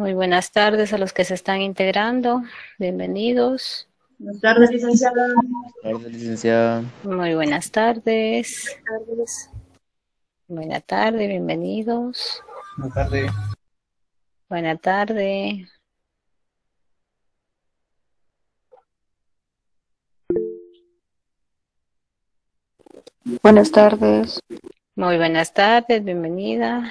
Muy buenas tardes a los que se están integrando. Bienvenidos. Buenas tardes, licenciada. Buenas tardes, licenciada. Muy buenas tardes. Buenas tardes. Buenas tardes, bienvenidos. Buenas tardes. Buenas tardes. Buenas tardes. Muy buenas tardes, bienvenida.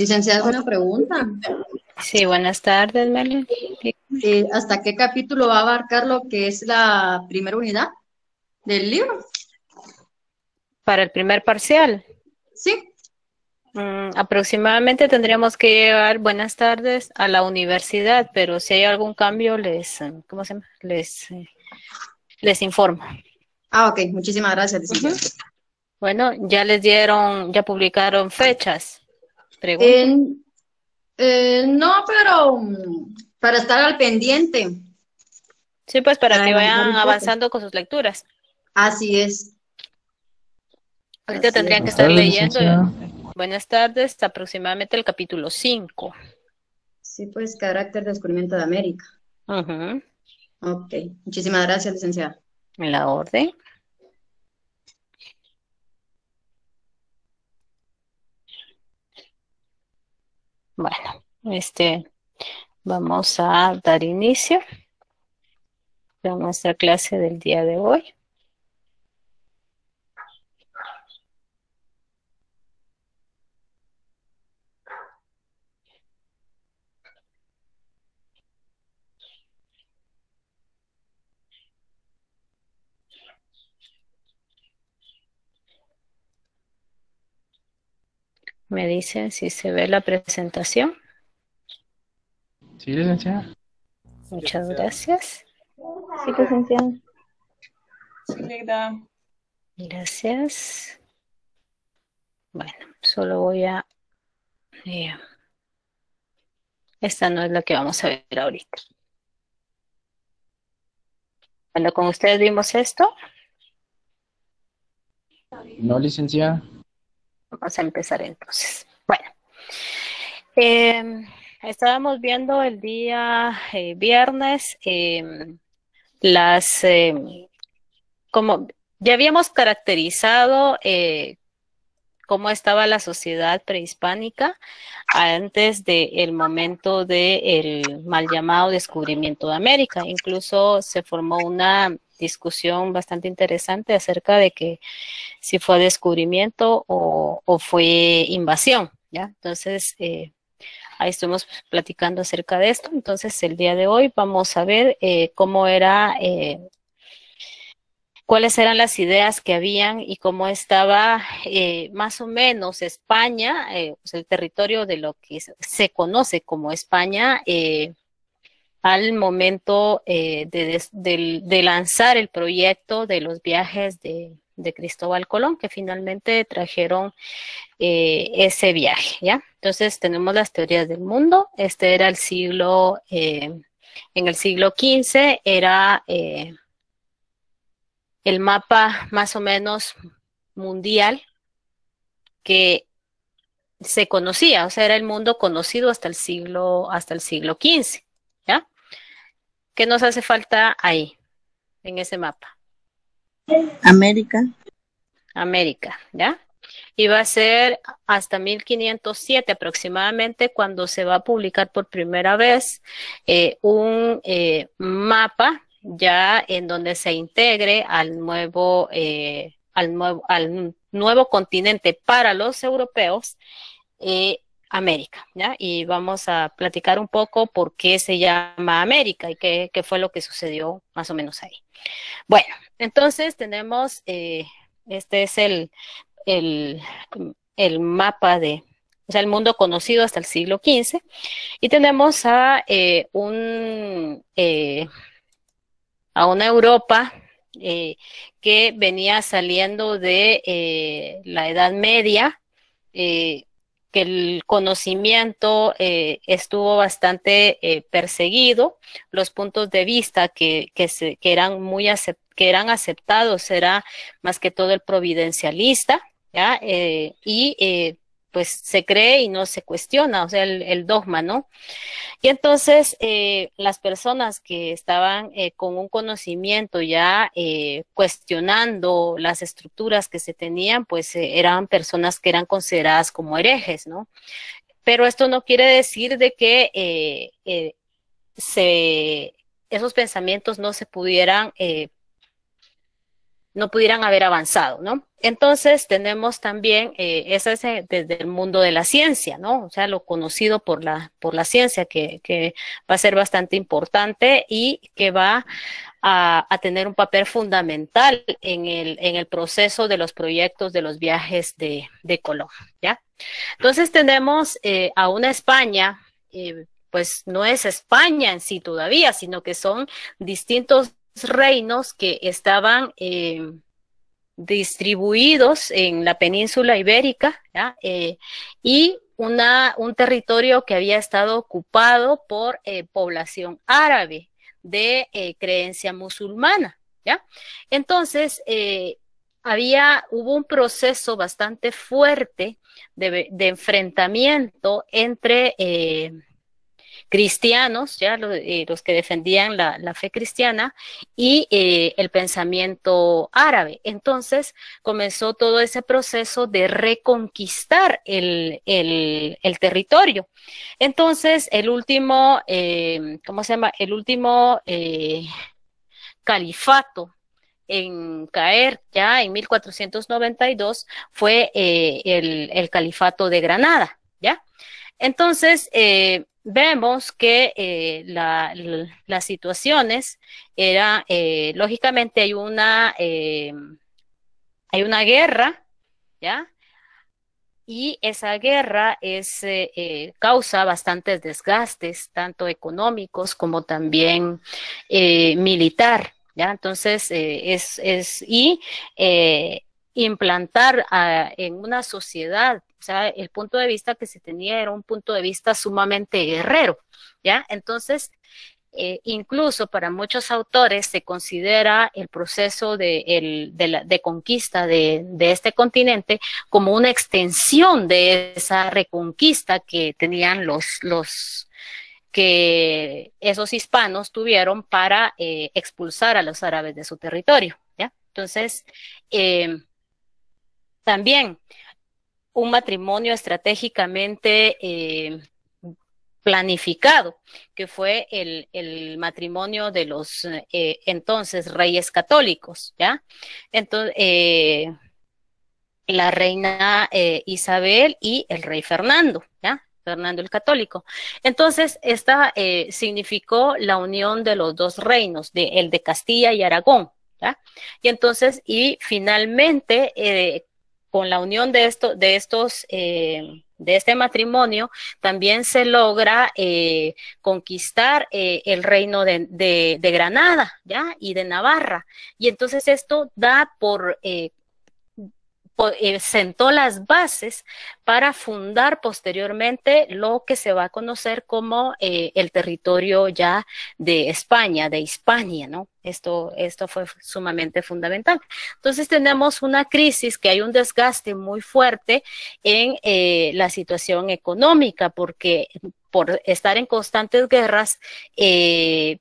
Licenciada, una pregunta. Sí, buenas tardes, Meli. Eh, ¿Hasta qué capítulo va a abarcar lo que es la primera unidad del libro? Para el primer parcial. Sí. Mm, aproximadamente tendríamos que llevar, buenas tardes, a la universidad, pero si hay algún cambio, les, eh, ¿cómo Les, eh, les informo. Ah, ok, muchísimas gracias. licenciada. Bueno, ya les dieron, ya publicaron fechas pregunta? Eh, no, pero mm, para estar al pendiente. Sí, pues para, que vayan avanzando con sus lecturas. Así es. Ahorita tendrían que estar leyendo. Buenas tardes, aproximadamente el capítulo 5. Sí, pues carácter de descubrimiento de América. Ok, muchísimas gracias, licenciada. En la orden. Bueno, este, vamos a dar inicio a nuestra clase del día de hoy. Me dicen si se ve la presentación. Sí, licenciada. Muchas gracias. Sí, licenciada. Sí, gracias. Bueno, solo voy a... Eh, esta no es la que vamos a ver ahorita. Bueno, ¿con ustedes vimos esto? No, licenciada. Vamos a empezar entonces. Bueno, em, estábamos viendo el día eh, viernes em, las, em, como ya habíamos caracterizado eh, cómo estaba la sociedad prehispánica antes del momento del mal llamado descubrimiento de América. Incluso se formó una discusión bastante interesante acerca de que si fue descubrimiento o, fue invasión, ¿ya? Entonces, eh, ahí estuvimos platicando acerca de esto. Entonces, el día de hoy vamos a ver eh, cómo era, eh, cuáles eran las ideas que habían y cómo estaba más o menos España, el territorio de lo que se conoce como España, eh al momento eh, de, lanzar el proyecto de los viajes de, Cristóbal Colón, que finalmente trajeron eh, ese viaje, ¿ya? Entonces tenemos las teorías del mundo, este era el siglo, eh, en el siglo XV era el mapa más o menos mundial que se conocía, o sea, era el mundo conocido hasta el siglo, hasta el siglo XV. ¿Qué nos hace falta ahí, en ese mapa? América. América, ¿ya? Y va a ser hasta 1507 aproximadamente cuando se va a publicar por primera vez eh, un eh, mapa ya en donde se integre al nuevo, eh, al nuevo, al nuevo continente para los europeos América, ¿ya? Y vamos a platicar un poco por qué se llama América y qué, fue lo que sucedió más o menos ahí. Bueno, entonces tenemos, eh, este es el, el, mapa de, el mundo conocido hasta el siglo XV. Y tenemos a eh, un eh, a una Europa que venía saliendo de la Edad Media, que el conocimiento eh, estuvo bastante eh, perseguido, los puntos de vista que, se, que eran muy que eran aceptados era más que todo el providencialista, ¿ya? Eh, y pues se cree y no se cuestiona, o sea, el, dogma, ¿no? Y entonces eh, las personas que estaban eh, con un conocimiento ya eh, cuestionando las estructuras que se tenían, pues eran personas que eran consideradas como herejes, ¿no? Pero esto no quiere decir de que se, esos pensamientos no se pudieran no pudieran haber avanzado, ¿no? Entonces tenemos también, eh, ese es eh, desde el mundo de la ciencia, ¿no? O sea, lo conocido por la, por la ciencia, que, que va a ser bastante importante y que va a, a tener un papel fundamental en el, en el proceso de los proyectos de los viajes de, de Colón, ¿ya? Entonces tenemos eh, a una España, eh, pues no es España en sí todavía, sino que son distintos reinos que estaban eh, distribuidos en la península ibérica eh, y una, un territorio que había estado ocupado por eh, población árabe de creencia musulmana. ¿ya? Entonces, había, hubo un proceso bastante fuerte de enfrentamiento entre cristianos, ya eh, los, que defendían la, fe cristiana y eh, el pensamiento árabe. Entonces comenzó todo ese proceso de reconquistar el, territorio. Entonces el último, eh, ¿cómo se llama? El último califato en caer ya en 1492 fue el, califato de Granada, ¿ya? Entonces, vemos que eh, las situaciones era, eh, lógicamente hay una, eh, hay una guerra, ¿ya? Y esa guerra es, causa bastantes desgastes, tanto económicos como también militar, ¿ya? Entonces, es, es, y implantar ah, en una sociedad. O sea, el punto de vista que se tenía era un punto de vista sumamente guerrero, ¿ya? Entonces, eh, incluso para muchos autores se considera el proceso de, el, de, la, de conquista de, este continente como una extensión de esa reconquista que tenían los, los que esos hispanos tuvieron para eh, expulsar a los árabes de su territorio. ¿ya? Entonces, eh, también un matrimonio estratégicamente eh, planificado, que fue el, el matrimonio de los eh, entonces reyes católicos, ¿ya? Entonces, eh, la reina Isabel y el rey Fernando, ¿ya? Fernando el Católico. Entonces, esta significó la unión de los dos reinos, de, el de Castilla y Aragón. ¿ya? Y entonces, y finalmente, eh, con la unión de, esto, de estos... Eh, de este matrimonio, también se logra eh, conquistar eh, el reino de, Granada, ¿ya? Y de Navarra. Y entonces esto da por eh, eh, sentó las bases para fundar posteriormente lo que se va a conocer como eh, el territorio ya de España, de Hispania, ¿no? Esto, esto fue sumamente fundamental. Entonces tenemos una crisis que hay un desgaste muy fuerte en eh, la situación económica porque por estar en constantes guerras,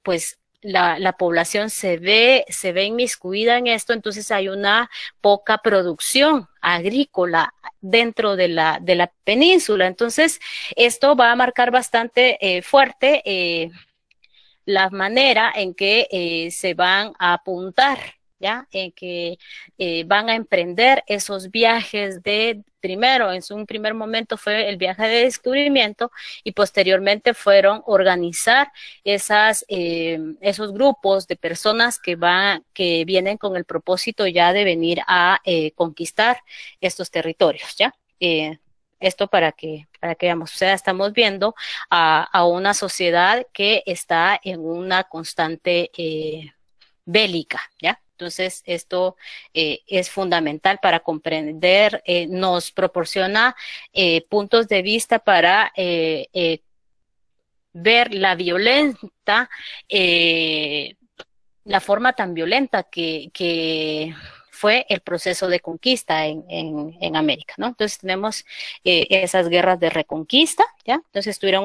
pues la, la, población se ve, se ve inmiscuida en esto, entonces hay una poca producción agrícola dentro de la, de la península. Entonces, esto va a marcar bastante eh, fuerte eh, la manera en que eh, se van a apuntar ¿ya? En que eh, van a emprender esos viajes de, primero, en su primer momento fue el viaje de descubrimiento y posteriormente fueron organizar esas, eh, esos grupos de personas que, van, que vienen con el propósito ya de venir a eh, conquistar estos territorios, ¿ya? Eh, esto para que, para que veamos, o sea, estamos viendo a, a una sociedad que está en una constante bélica, ¿ya? Entonces, esto eh, es fundamental para comprender, eh, nos proporciona eh, puntos de vista para ver la violenta, la forma tan violenta que, fue el proceso de conquista en, América, Entonces tenemos esas guerras de reconquista, ¿ya? Entonces estuvieron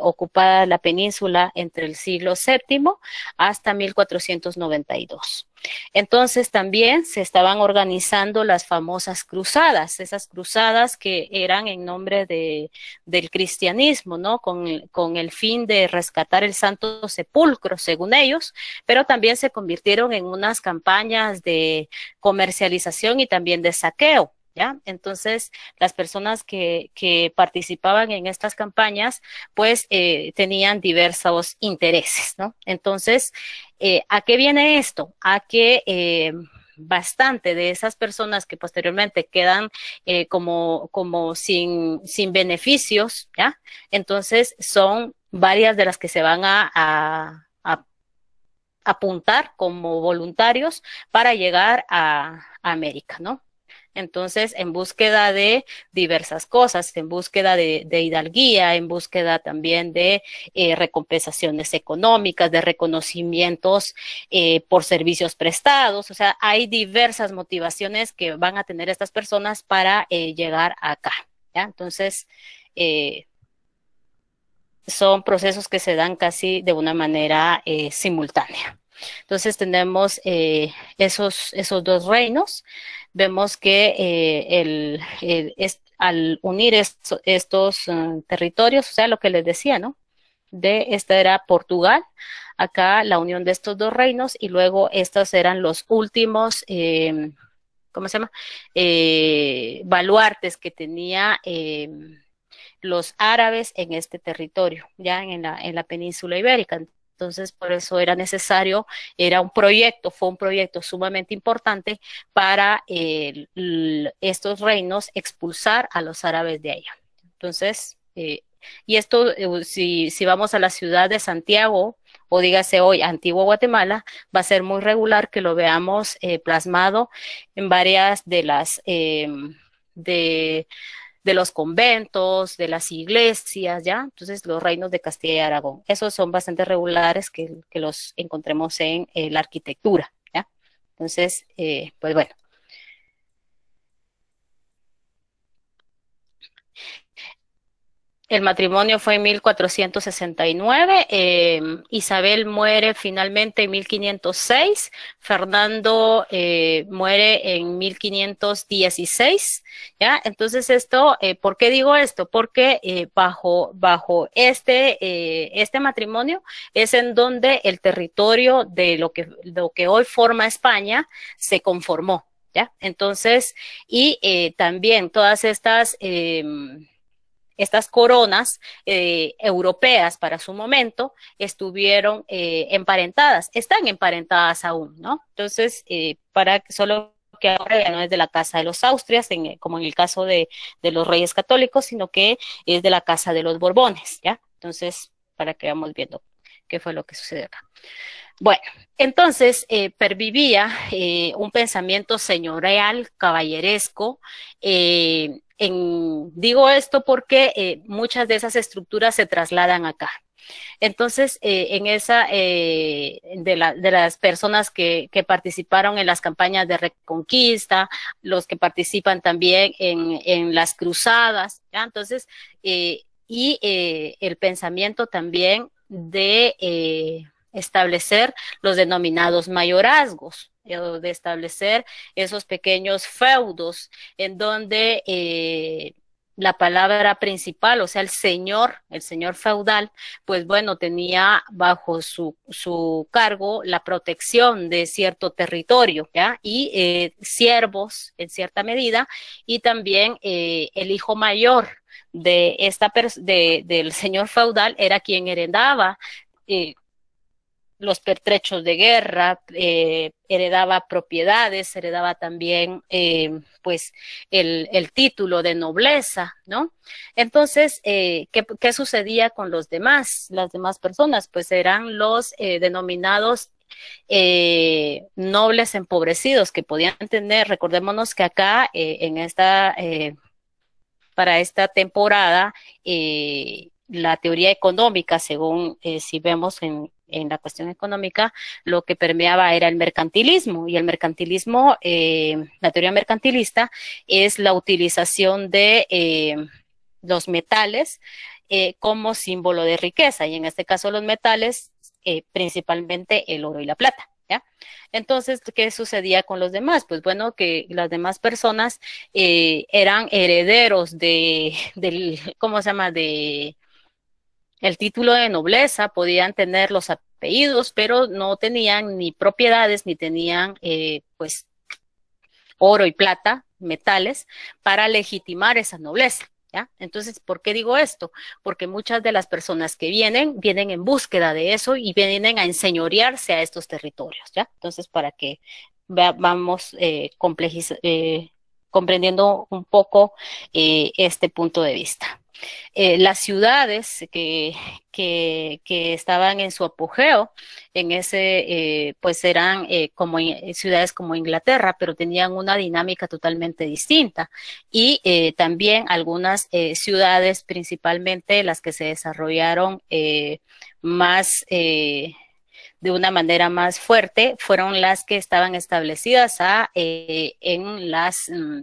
ocupada la península entre el siglo VII hasta 1492. Entonces también se estaban organizando las famosas cruzadas, esas cruzadas que eran en nombre de, del cristianismo, ¿no? Con, con el fin de rescatar el Santo Sepulcro, según ellos, pero también se convirtieron en unas campañas de comercialización y también de saqueo. ¿Ya? Entonces, las personas que, que participaban en estas campañas, pues eh, tenían diversos intereses, ¿no? Entonces, eh, ¿a qué viene esto? A que eh, bastante de esas personas que posteriormente quedan eh, como, como sin, sin beneficios, ¿ya? Entonces son varias de las que se van a, apuntar como voluntarios para llegar a, a América, ¿no? Entonces, en búsqueda de diversas cosas, en búsqueda de, de hidalguía, en búsqueda también de eh, recompensaciones económicas, de reconocimientos eh, por servicios prestados. O sea, hay diversas motivaciones que van a tener estas personas para eh, llegar acá. ¿ya? Entonces, son procesos que se dan casi de una manera simultánea. Entonces tenemos esos, esos dos reinos vemos que eh, el, al unir estos eh, territorios, o sea, lo que les decía, ¿no? De esta era Portugal, acá la unión de estos dos reinos y luego estos eran los últimos, eh, ¿cómo se llama? baluartes que tenía los árabes en este territorio, ya en la, en la península ibérica. Entonces, por eso era necesario, era un proyecto, fue un proyecto sumamente importante para eh, estos reinos expulsar a los árabes de allá. Entonces, eh, y esto, eh, si, vamos a la ciudad de Santiago, o dígase hoy Antigua Guatemala, va a ser muy regular que lo veamos plasmado en varias de las em, de de los conventos, de las iglesias, ¿ya? Entonces, los reinos de Castilla y Aragón. Esos son bastante regulares que, los encontremos en eh, la arquitectura, ¿ya? Entonces, eh, pues bueno. El matrimonio fue en 1469, em, Isabel muere finalmente en 1506, Fernando eh, muere en 1516, ¿ya? Entonces esto, eh, ¿por qué digo esto? Porque eh, bajo, bajo este, eh, este matrimonio es en donde el territorio de lo que, lo que hoy forma España se conformó, ¿ya? Entonces, y eh, también todas estas em, estas coronas eh, europeas para su momento estuvieron eh, emparentadas, están emparentadas aún, ¿no? Entonces, eh, para solo que ahora ya no es de la casa de los Austrias, como en el caso de, los reyes católicos, sino que es de la casa de los Borbones, ¿ya? Entonces, para que vayamos viendo qué fue lo que sucedió acá. Bueno, entonces pervivía un pensamiento señorial, caballeresco, eh, en, digo esto porque eh, muchas de esas estructuras se trasladan acá. Entonces, eh, en esa, eh, de, las personas que, participaron en las campañas de reconquista, los que participan también en, las cruzadas, entonces, eh, y el pensamiento también de establecer los denominados mayorazgos de establecer esos pequeños feudos en donde eh, la palabra principal, o sea, el señor, el señor feudal, pues bueno, tenía bajo su, su cargo la protección de cierto territorio, ¿ya? Y eh, siervos, en cierta medida, y también eh, el hijo mayor de esta de, del señor feudal era quien heredaba eh, los pertrechos de guerra, eh, heredaba propiedades, heredaba también eh, pues el, título de nobleza, ¿no? Entonces, eh, ¿qué, sucedía con los demás, las demás personas? Pues eran los denominados nobles empobrecidos que podían tener, recordémonos que acá en esta, para esta temporada, la teoría económica, según si vemos en en la cuestión económica, lo que permeaba era el mercantilismo. Y el mercantilismo, eh, la teoría mercantilista, es la utilización de eh, los metales eh, como símbolo de riqueza. Y en este caso los metales, eh, principalmente el oro y la plata. ¿Ya? Entonces, ¿qué sucedía con los demás? Pues bueno, que las demás personas eran herederos de, del, ¿cómo se llama?, de, el título de nobleza, podían tener los apellidos, pero no tenían ni propiedades, ni tenían eh, pues oro y plata, metales, para legitimar esa nobleza. ¿Ya? Entonces, ¿por qué digo esto? Porque muchas de las personas que vienen, vienen en búsqueda de eso y vienen a enseñorearse a estos territorios, ¿ya? Entonces, para que vamos eh, eh, comprendiendo un poco eh, este punto de vista. Eh, las ciudades que, que, estaban en su apogeo en ese, eh, pues eran eh, como ciudades como Inglaterra, pero tenían una dinámica totalmente distinta. Y también algunas ciudades, principalmente las que se desarrollaron más de una manera más fuerte, fueron las que estaban establecidas en las mm,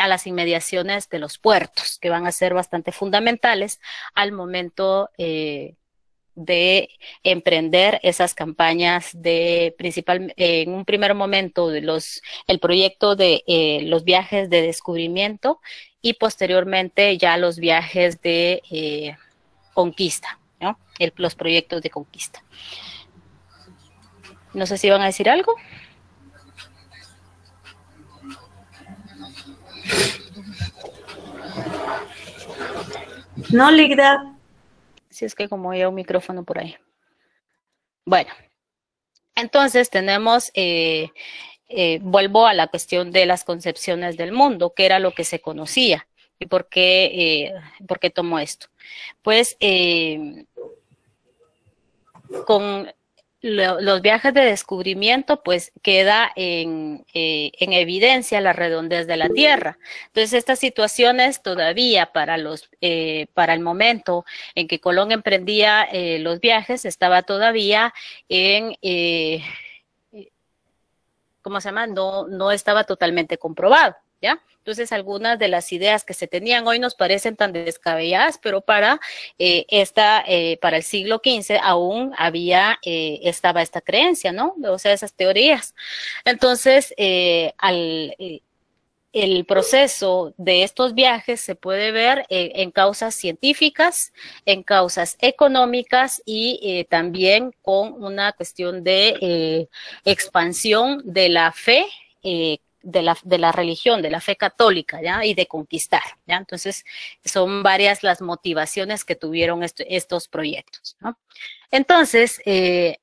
a las inmediaciones de los puertos, que van a ser bastante fundamentales al momento eh, de emprender esas campañas de principal en un primer momento los el proyecto de eh, los viajes de descubrimiento y posteriormente ya los viajes de eh, conquista ¿no? los proyectos de conquista no sé si van a decir algo No, Ligda. Si es que como hay un micrófono por ahí. Bueno, entonces tenemos, eh, eh, vuelvo a la cuestión de las concepciones del mundo, que era lo que se conocía. ¿Y por qué, tomó eh, por qué esto? Pues con los viajes de descubrimiento, pues queda en, eh, en, evidencia la redondez de la Tierra. Entonces, estas situaciones todavía para, los, eh, para el momento en que Colón emprendía eh, los viajes, estaba todavía en... Eh, ¿Cómo se llama? No, no estaba totalmente comprobado. ¿ya? Entonces, algunas de las ideas que se tenían hoy nos parecen tan descabelladas, pero para eh, esta, eh, para el siglo XV aún había, eh, estaba esta creencia, ¿no? O sea, esas teorías. Entonces, al, el proceso de estos viajes se puede ver en causas científicas, en causas económicas y también con una cuestión de expansión de la fe de la, religión, de la fe católica, ¿ya? Y de conquistar, ¿ya? Entonces, son varias las motivaciones que tuvieron estos proyectos, ¿no? Entonces, eh,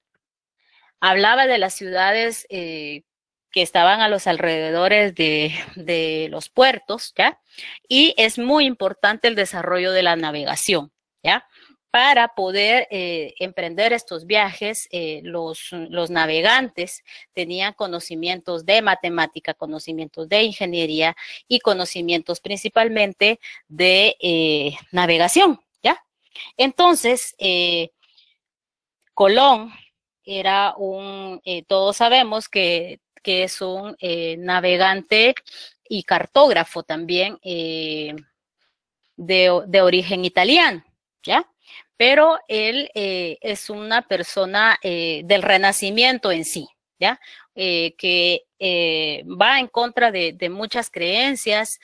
hablaba de las ciudades eh, que estaban a los alrededores de, de los puertos, ¿ya? Y es muy importante el desarrollo de la navegación, ¿ya? para poder eh, emprender estos viajes, eh, los, navegantes tenían conocimientos de matemática, conocimientos de ingeniería y conocimientos principalmente de eh, navegación, ¿ya? Entonces, Colón era un, todos sabemos que, es un navegante y cartógrafo también de, de origen italiano, ¿ya? pero él eh, es una persona eh, del renacimiento en sí, ¿ya? Eh, que va en contra de, de muchas creencias,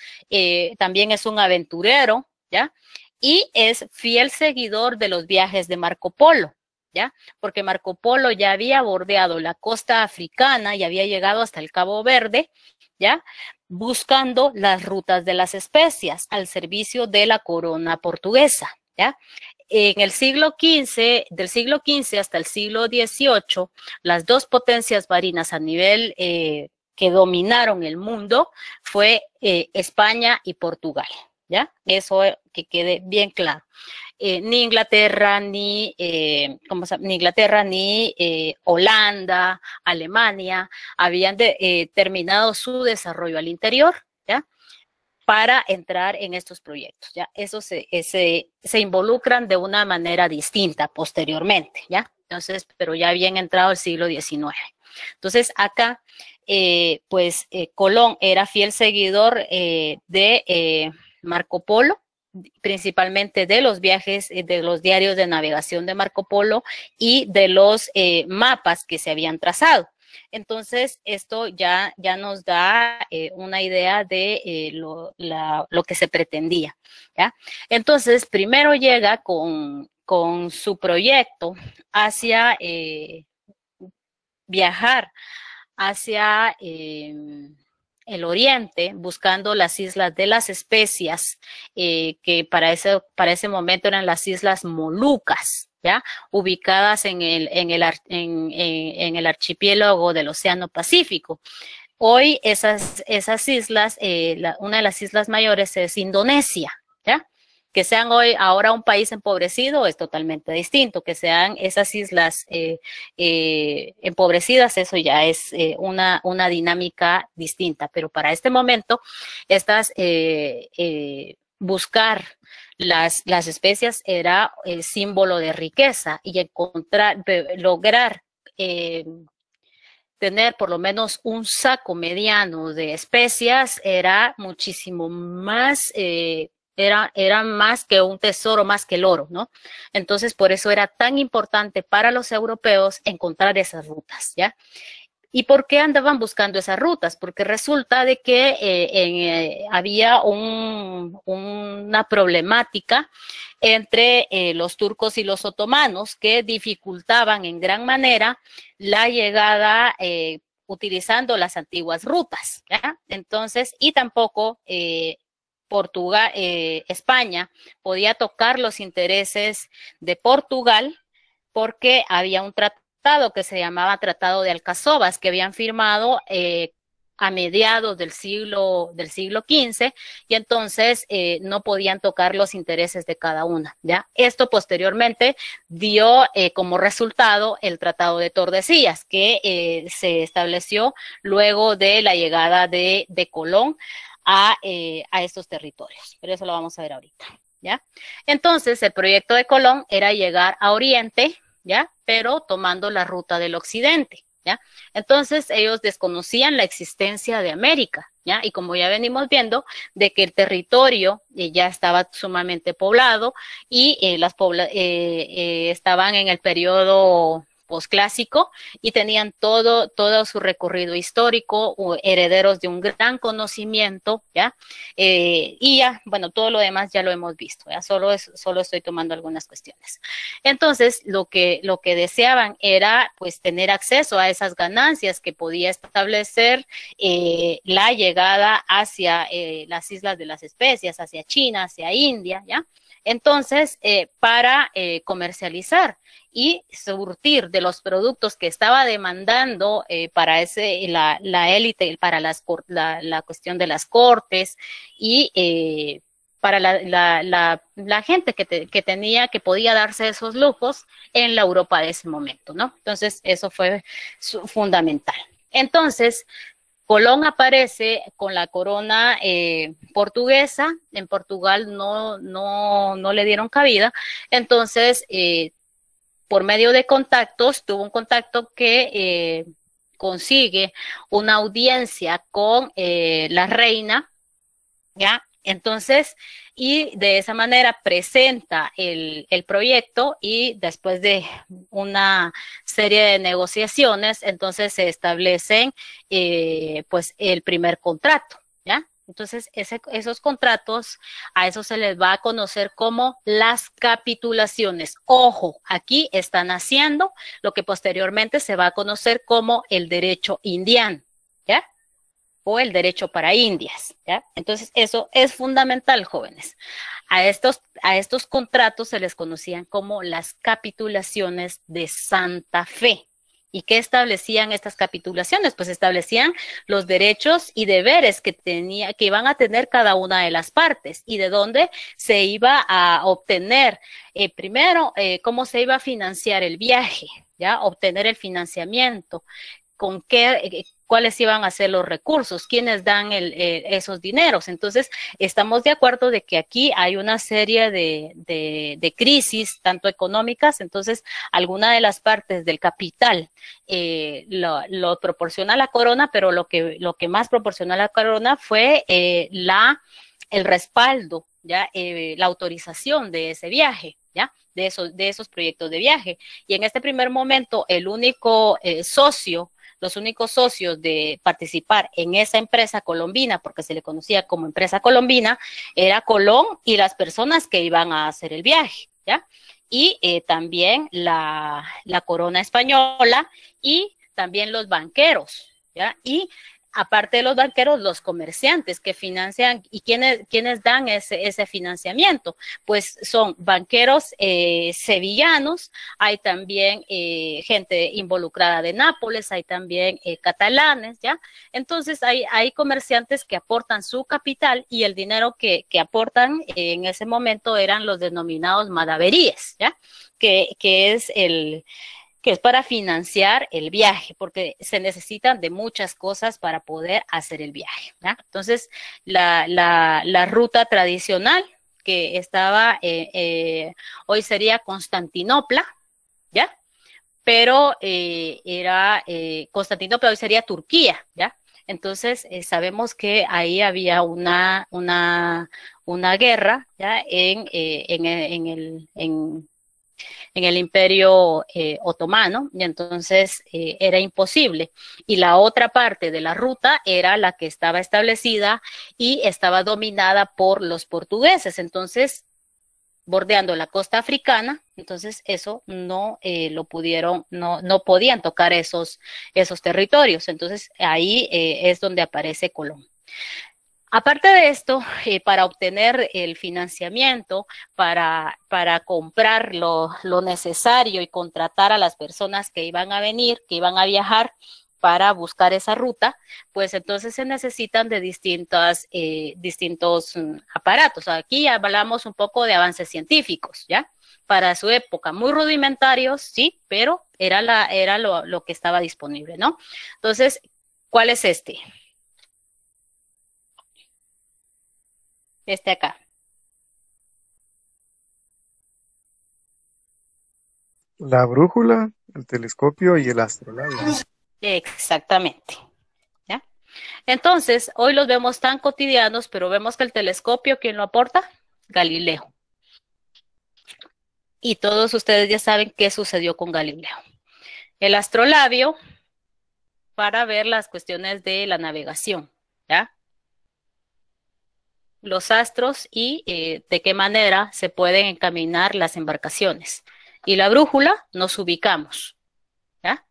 también es un aventurero, ¿ya? Y es fiel seguidor de los viajes de Marco Polo. ¿Ya? Porque Marco Polo ya había bordeado la costa africana y había llegado hasta el Cabo Verde, ¿ya? Buscando las rutas de las especias al servicio de la corona portuguesa, ¿ya? en el siglo XV, del siglo XV hasta el siglo XVIII, las dos potencias marinas a nivel eh, que dominaron el mundo fue eh, España y Portugal. ¿Ya? Eso que quede bien claro. Eh, ni Inglaterra, ni, eh, ni Inglaterra, ni eh, Holanda, Alemania, habían de, eh, terminado su desarrollo al interior, ¿ya? para entrar en estos proyectos. ¿ya? Eso se, involucran de una manera distinta posteriormente, ¿ya? Entonces, pero ya habían entrado el siglo XIX. Entonces, acá, eh, pues eh, Colón era fiel seguidor eh, de eh, Marco Polo, principalmente de los viajes, de los diarios de navegación de Marco Polo y de los mapas que se habían trazado. Entonces, esto ya, ya nos da eh, una idea de eh, lo, lo, que se pretendía. ¿ya? Entonces, primero llega con, con su proyecto hacia eh, viajar hacia el oriente, buscando las islas de las especias, que para para ese momento eran las islas Molucas ubicadas en el, en el, en, el archipiélago del Océano Pacífico. Hoy esas, esas islas, eh, una de las islas mayores es Indonesia, ¿ya? que sean hoy ahora un país empobrecido es totalmente distinto, que sean esas islas eh, eh, empobrecidas, eso ya es una, una dinámica distinta, pero para este momento, estas buscar las, especias era el símbolo de riqueza y encontrar, lograr eh, tener por lo menos un saco mediano de especias era muchísimo más, eh, era, era más que un tesoro, más que el oro, ¿no? Entonces, por eso era tan importante para los europeos encontrar esas rutas, ¿ya? ¿Y por qué andaban buscando esas rutas? Porque resulta de que eh, eh, había una problemática entre eh, los turcos y los otomanos que dificultaban en gran manera la llegada utilizando las antiguas rutas. Entonces, y tampoco Portugal, España podía tocar los intereses de Portugal porque había un tratado que se llamaba Tratado de Alcazobas, que habían firmado eh, a mediados del siglo, del siglo XV, y entonces eh, no podían tocar los intereses de cada una. ¿ya? Esto posteriormente dio eh, como resultado el Tratado de Tordesillas, que eh, se estableció luego de la llegada de, de Colón a, a estos territorios. Pero eso lo vamos a ver ahorita. ¿ya? Entonces, el proyecto de Colón era llegar a Oriente pero tomando la ruta del occidente, ¿ya? Entonces ellos desconocían la existencia de América, ¿ya? Y como ya venimos viendo, de que el territorio eh, ya estaba sumamente poblado y eh, las pobla eh, estaban en el periodo clásico y tenían todo, todo su recorrido histórico, herederos de un gran conocimiento, ¿ya? Eh, y ya, bueno, todo lo demás ya lo hemos visto, ¿ya? Solo, solo estoy tomando algunas cuestiones. Entonces, lo que, lo que deseaban era, pues, tener acceso a esas ganancias que podía establecer eh, la llegada hacia eh, las islas de las especias, hacia China, hacia India, ¿ya? Entonces, para comercializar y surtir de los productos que estaba demandando eh, para ese, la, la, élite, para las, la, la, cuestión de las cortes y eh, para la, la gente que, que, tenía, que podía darse esos lujos en la Europa de ese momento, ¿no? Entonces, eso fue fundamental. Entonces, Colón aparece con la corona eh, portuguesa, en Portugal no, no, no, le dieron cabida, entonces por medio de contactos, tuvo un contacto que eh, consigue una audiencia con eh, la reina, ¿ya? Entonces, y de esa manera presenta el, el, proyecto y después de una serie de negociaciones, entonces se establecen eh, pues el primer contrato. Entonces, esos contratos, a eso se les va a conocer como las capitulaciones. Ojo, aquí están haciendo lo que posteriormente se va a conocer como el derecho indiano, ¿ya? O el derecho para indias, ¿ya? Entonces, eso es fundamental, jóvenes. A estos, a estos contratos se les conocían como las capitulaciones de Santa Fe. ¿Y qué establecían estas capitulaciones? Pues establecían los derechos y deberes que tenía, que iban a tener cada una de las partes y de dónde se iba a obtener, eh, primero, eh, cómo se iba a financiar el viaje, ya, obtener el financiamiento, con qué, eh, cuáles iban a ser los recursos, quiénes dan eh, esos dineros. Entonces, estamos de acuerdo de que aquí hay una serie de, crisis, tanto económicas, entonces alguna de las partes del capital eh, lo, proporciona la corona, pero lo que, lo que más proporcionó la corona fue eh, la, el respaldo, ya la autorización de ese viaje. ¿Ya? De esos, de esos proyectos de viaje. Y en este primer momento, el único socio los únicos socios de participar en esa empresa colombina, porque se le conocía como empresa colombina, era Colón y las personas que iban a hacer el viaje, ¿ya? Y eh, también la, la corona española y también los banqueros, ¿ya? Y aparte de los banqueros, los comerciantes que financian y quienes, quienes dan ese, ese financiamiento, pues son banqueros eh, sevillanos, hay también eh, gente involucrada de Nápoles, hay también eh, catalanes, ¿ya? Entonces hay, hay comerciantes que aportan su capital y el dinero que, que aportan en ese momento eran los denominados madaveríes, ¿ya? Que, que es el que es para financiar el viaje, porque se necesitan de muchas cosas para poder hacer el viaje. ¿no? Entonces, la, la, la, ruta tradicional que estaba, eh, eh hoy sería Constantinopla, ¿ya? Pero eh, era, eh, Constantinopla hoy sería Turquía, ¿ya? Entonces, eh, sabemos que ahí había una, una, una guerra ¿ya? En, en, en, el, en, en el imperio eh, otomano y entonces eh, era imposible. Y la otra parte de la ruta era la que estaba establecida y estaba dominada por los portugueses. Entonces, bordeando la costa africana, entonces eso no eh, lo pudieron, no, no podían tocar esos, esos territorios. Entonces ahí es donde aparece Colón. Aparte de esto, eh, para obtener el financiamiento, para, para comprar lo, necesario y contratar a las personas que iban a venir, que iban a viajar para buscar esa ruta, pues entonces se necesitan de distintas, eh, distintos mm, aparatos. Aquí hablamos un poco de avances científicos, ¿ya? para su época, muy rudimentarios, sí, pero era, la, era lo, lo, que estaba disponible, ¿no? Entonces, ¿cuál es este? Este acá. La brújula, el telescopio y el astrolabio. Exactamente. ¿Ya? Entonces, hoy los vemos tan cotidianos, pero vemos que el telescopio, ¿quién lo aporta? Galileo. Y todos ustedes ya saben qué sucedió con Galileo. El astrolabio para ver las cuestiones de la navegación, ¿ya? los astros y eh, de qué manera se pueden encaminar las embarcaciones. Y la brújula nos ubicamos. ¿ya?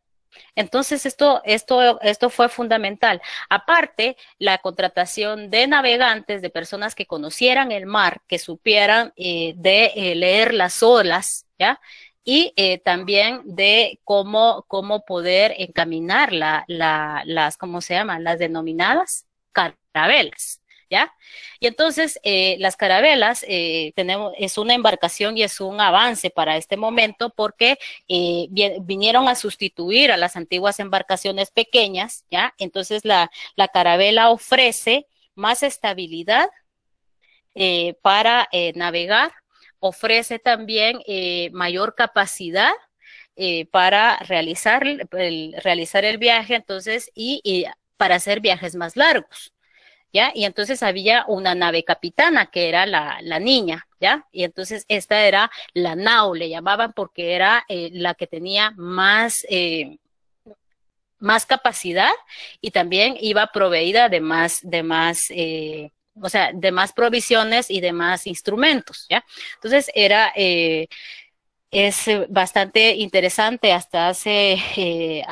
Entonces, esto, esto, esto fue fundamental. Aparte, la contratación de navegantes, de personas que conocieran el mar, que supieran eh, de eh, leer las olas, ¿ya? y también de cómo, cómo poder encaminar la, las, ¿cómo se llaman? Las denominadas carabelas. Y entonces eh, las carabelas eh, tenemos, es una embarcación y es un avance para este momento porque eh, vinieron a sustituir a las antiguas embarcaciones pequeñas, ¿ya? Entonces la, la carabela ofrece más estabilidad para navegar, ofrece también mayor capacidad para realizar el, realizar el viaje, entonces, y para hacer viajes más largos. ¿ya? Y entonces había una nave capitana, que era la, la niña, ¿ya? Y entonces esta era la Nau, le llamaban porque era eh, la que tenía más... Eh, más capacidad y también iba proveída de más, de más, eh, o sea, de más provisiones y de más instrumentos, ¿ya? Entonces era, es bastante interesante hasta hace, eh,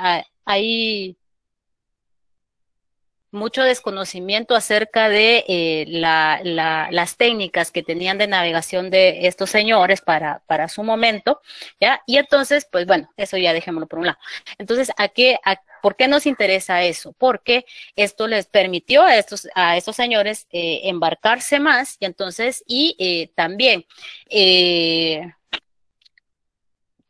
mucho desconocimiento acerca de eh, la, la, las técnicas que tenían de navegación de estos señores para, para su momento, ¿ya? Y entonces, pues bueno, eso ya dejémoslo por un lado. Entonces, ¿a qué, a, ¿por qué nos interesa eso? Porque esto les permitió a estos, a estos señores eh, embarcarse más y entonces, y eh, también, eh,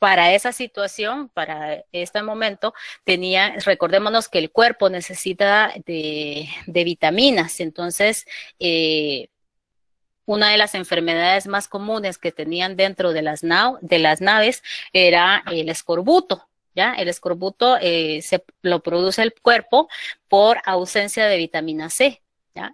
para esa situación, para este momento, tenía, recordémonos que el cuerpo necesita de, vitaminas, entonces eh, una de las enfermedades más comunes que tenían dentro de las, naves era el escorbuto. ¿Ya? El escorbuto eh, se, lo produce el cuerpo por ausencia de vitamina C.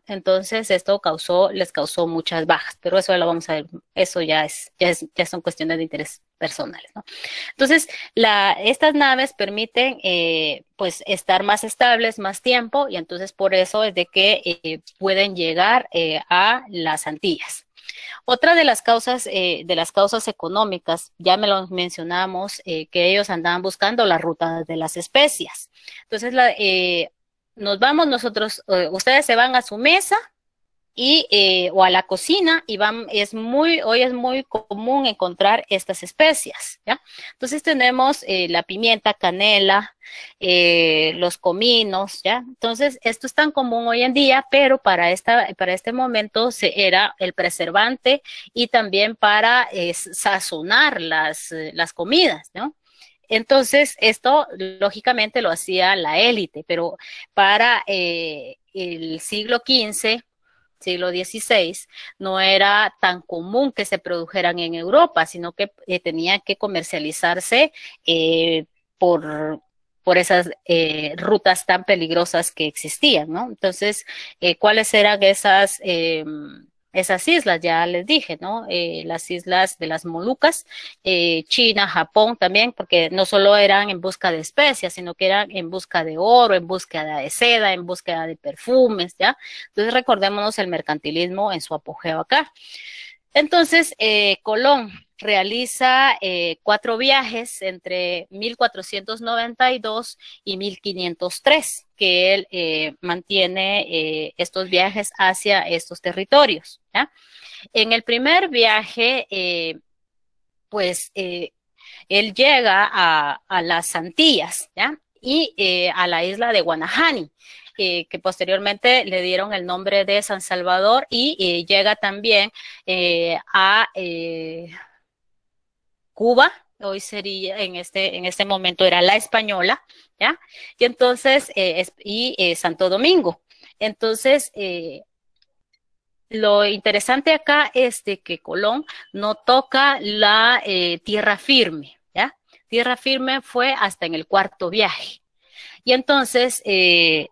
Entonces esto causó, les causó muchas bajas, pero eso ya lo vamos a ver, eso ya es, ya son cuestiones de interés personales, ¿no? Entonces, la, estas naves permiten, eh, pues, estar más estables, más tiempo, y entonces por eso es de que eh, pueden llegar eh, a las Antillas. Otra de las causas, eh, de las causas económicas, ya me lo mencionamos, que ellos andaban buscando la ruta de las especias. Entonces, la, nos vamos nosotros, eh, ustedes se van a su mesa y, eh, o a la cocina y van, es muy, hoy es muy común encontrar estas especias, ¿ya? Entonces tenemos eh, la pimienta, canela, eh, los cominos, ¿ya? Entonces esto es tan común hoy en día, pero para, esta, para este momento se, era el preservante y también para eh, sazonar las, eh, las comidas, ¿no? Entonces, esto lógicamente lo hacía la élite, pero para eh, el siglo XV, siglo XVI, no era tan común que se produjeran en Europa, sino que eh, tenían que comercializarse eh, por, por esas rutas tan peligrosas que existían, ¿no? Entonces, ¿cuáles eran esas em, esas islas, ya les dije, ¿no? Eh, las islas de las Molucas, eh, China, Japón también, porque no solo eran en busca de especias, sino que eran en busca de oro, en búsqueda de seda, en búsqueda de perfumes, ¿ya? Entonces recordémonos el mercantilismo en su apogeo acá. Entonces, eh, Colón realiza cuatro viajes entre 1492 y 1503 que él eh, mantiene eh, estos viajes hacia estos territorios. En el primer viaje, eh, pues él llega a, las Antillas y a la isla de Guanahani. que posteriormente le dieron el nombre de San Salvador y llega también a Cuba, hoy sería, en este, en este momento era La Española, ¿ya? Y entonces, eh, y eh, Santo Domingo. Entonces, eh, lo interesante acá es que Colón no toca la tierra firme, ¿ya? Tierra firme fue hasta en el cuarto viaje. Y entonces,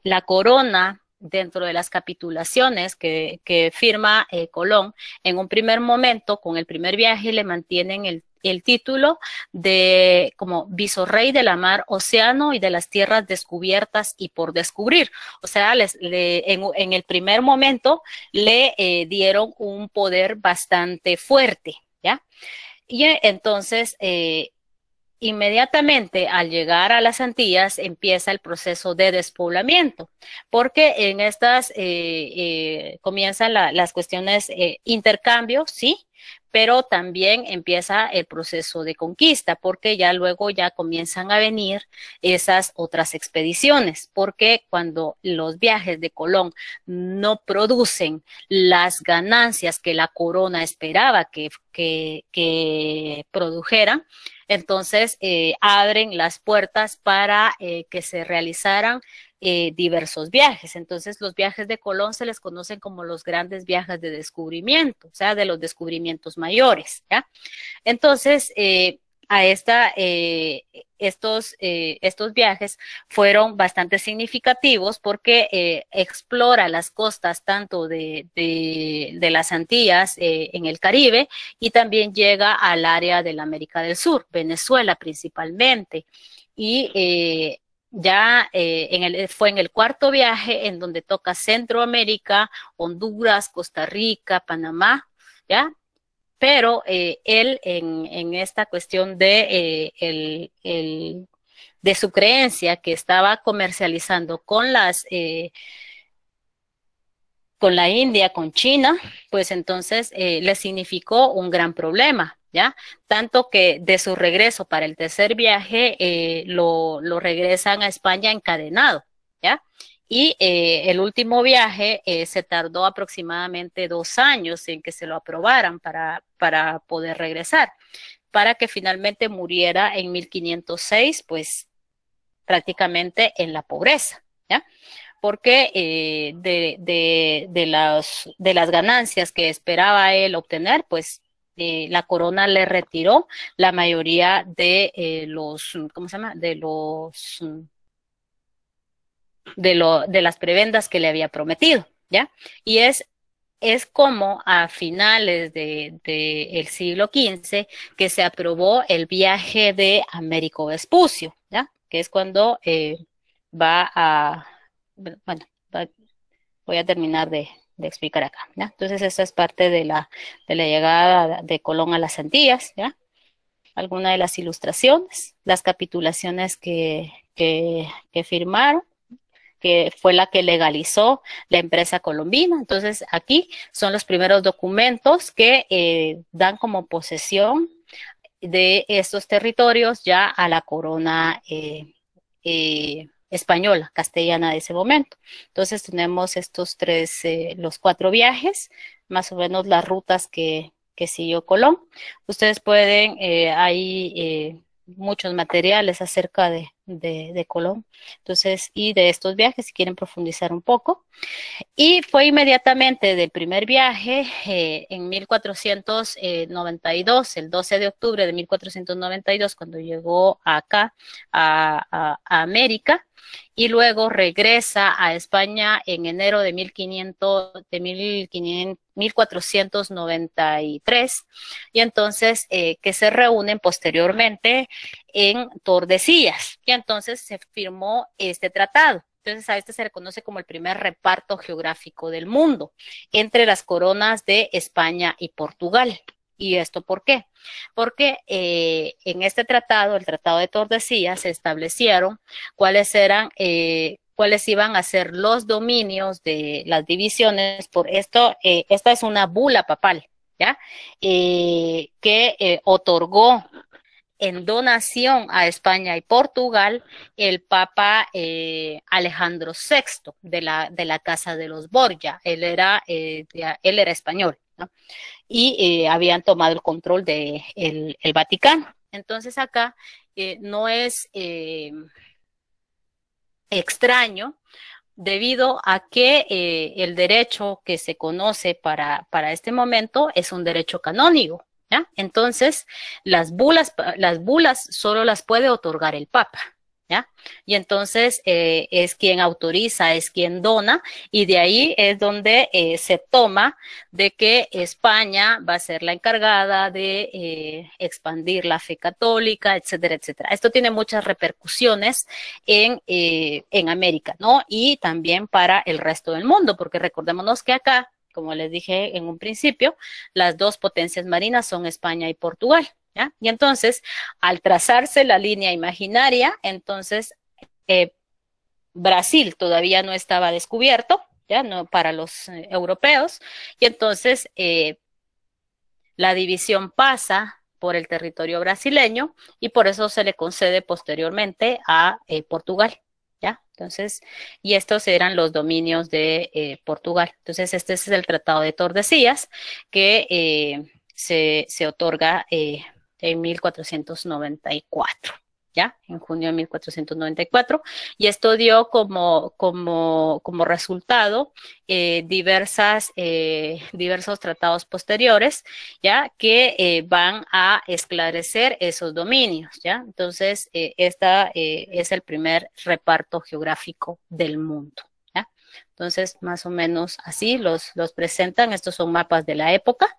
la corona dentro de las capitulaciones que, firma Colón, en un primer momento, con el primer viaje, le mantienen el el título de como visorrey de la mar, océano y de las tierras descubiertas y por descubrir. O sea, en, el primer momento le eh, dieron un poder bastante fuerte, ¿ya? Y entonces, eh, inmediatamente al llegar a las Antillas empieza el proceso de despoblamiento, porque en estas eh, comienzan las cuestiones de intercambio, sí, pero también empieza el proceso de conquista, porque ya luego ya comienzan a venir esas otras expediciones, porque cuando los viajes de Colón no producen las ganancias que la corona esperaba que, que, produjeran, entonces eh, abren las puertas para eh, que se realizaran eh, diversos viajes. Entonces, los viajes de Colón se les conocen como los grandes viajes de descubrimiento, o sea, de los descubrimientos mayores. ¿ya? Entonces, eh, a esta, eh, estos, estos viajes fueron bastante significativos porque explora las costas tanto de, de, de las Antillas en el Caribe y también llega al área de la América del Sur, Venezuela principalmente. Y ya eh, en el, fue en el cuarto viaje en donde toca Centroamérica, Honduras, Costa Rica, Panamá, ¿ya? Pero eh, él en, esta cuestión de, eh, el, de su creencia que estaba comercializando con las... con la India, con China, pues entonces le significó un gran problema, ¿ya? Tanto que de su regreso para el tercer viaje eh, lo, lo, regresan a España encadenado, ¿ya? Y eh, el último viaje eh, se tardó aproximadamente dos años en que se lo aprobaran para, para poder regresar, para que finalmente muriera en 1506, pues prácticamente en la pobreza, ¿ya? porque de, de, de, las, de las ganancias que esperaba él obtener, pues eh, la corona le retiró la mayoría de eh, los, ¿cómo se llama? De los, de, de las prebendas que le había prometido, ¿ya? Y es es como a finales del de, el siglo XV que se aprobó el viaje de Américo Vespucio, ¿ya? que es cuando eh, va a... Bueno, voy a terminar de, de explicar acá, ¿ya? Entonces, esta es parte de la, de la llegada de Colón a las Antillas, ¿ya? alguna de las ilustraciones, las capitulaciones que, que, firmaron, que fue la que legalizó la empresa colombina. Entonces, aquí son los primeros documentos que eh, dan como posesión de estos territorios ya a la corona eh, eh española, castellana de ese momento. Entonces tenemos estos tres, eh, los cuatro viajes, más o menos las rutas que, siguió Colón. Ustedes pueden, eh, hay eh, muchos materiales acerca de, Colón, entonces, y de estos viajes, si quieren profundizar un poco. Y fue inmediatamente del primer viaje, en 1492, el 12 de octubre de 1492, cuando llegó acá a, a América, y luego regresa a España en enero de, 1500, de 1493 y entonces eh, que se reúnen posteriormente en Tordesillas y entonces se firmó este tratado. Entonces a este se le reconoce como el primer reparto geográfico del mundo entre las coronas de España y Portugal. ¿Y esto por qué? Porque eh, en este tratado, el Tratado de Tordesillas, se establecieron cuáles eran, eh, cuáles iban a ser los dominios de las divisiones. Por esto, eh, esta es una bula papal, ¿ya? Eh, que eh, otorgó en donación a España y Portugal el Papa eh, Alejandro VI de la, de la Casa de los Borja, Él era, eh, él era español. Y eh, habían tomado el control del de el, Vaticano. Entonces acá eh, no es eh, extraño debido a que el derecho que se conoce para, para, este momento es un derecho canónico. Entonces, las bulas, las bulas solo las puede otorgar el Papa. Y entonces eh, es quien autoriza, es quien dona, y de ahí es donde eh, se toma de que España va a ser la encargada de eh, expandir la fe católica, etcétera, etcétera. Esto tiene muchas repercusiones en, eh, en América, ¿no? Y también para el resto del mundo, porque recordémonos que acá, como les dije en un principio, las dos potencias marinas son España y Portugal. Y entonces, al trazarse la línea imaginaria, entonces eh, Brasil todavía no estaba descubierto, ya no para los eh, europeos, y entonces eh, la división pasa por el territorio brasileño y por eso se le concede posteriormente a Portugal. ¿Ya? Entonces, y estos eran los dominios de Portugal. Entonces, este es el Tratado de Tordesillas que se, otorga en 1494. ¿Ya? En junio de 1494. Y esto dio como, como, como resultado eh, diversas, eh, diversos tratados posteriores, ¿ya? Que eh, van a esclarecer esos dominios, ¿ya? Entonces, esta es el primer reparto geográfico del mundo. ¿ya? Entonces, más o menos así los, los presentan. Estos son mapas de la época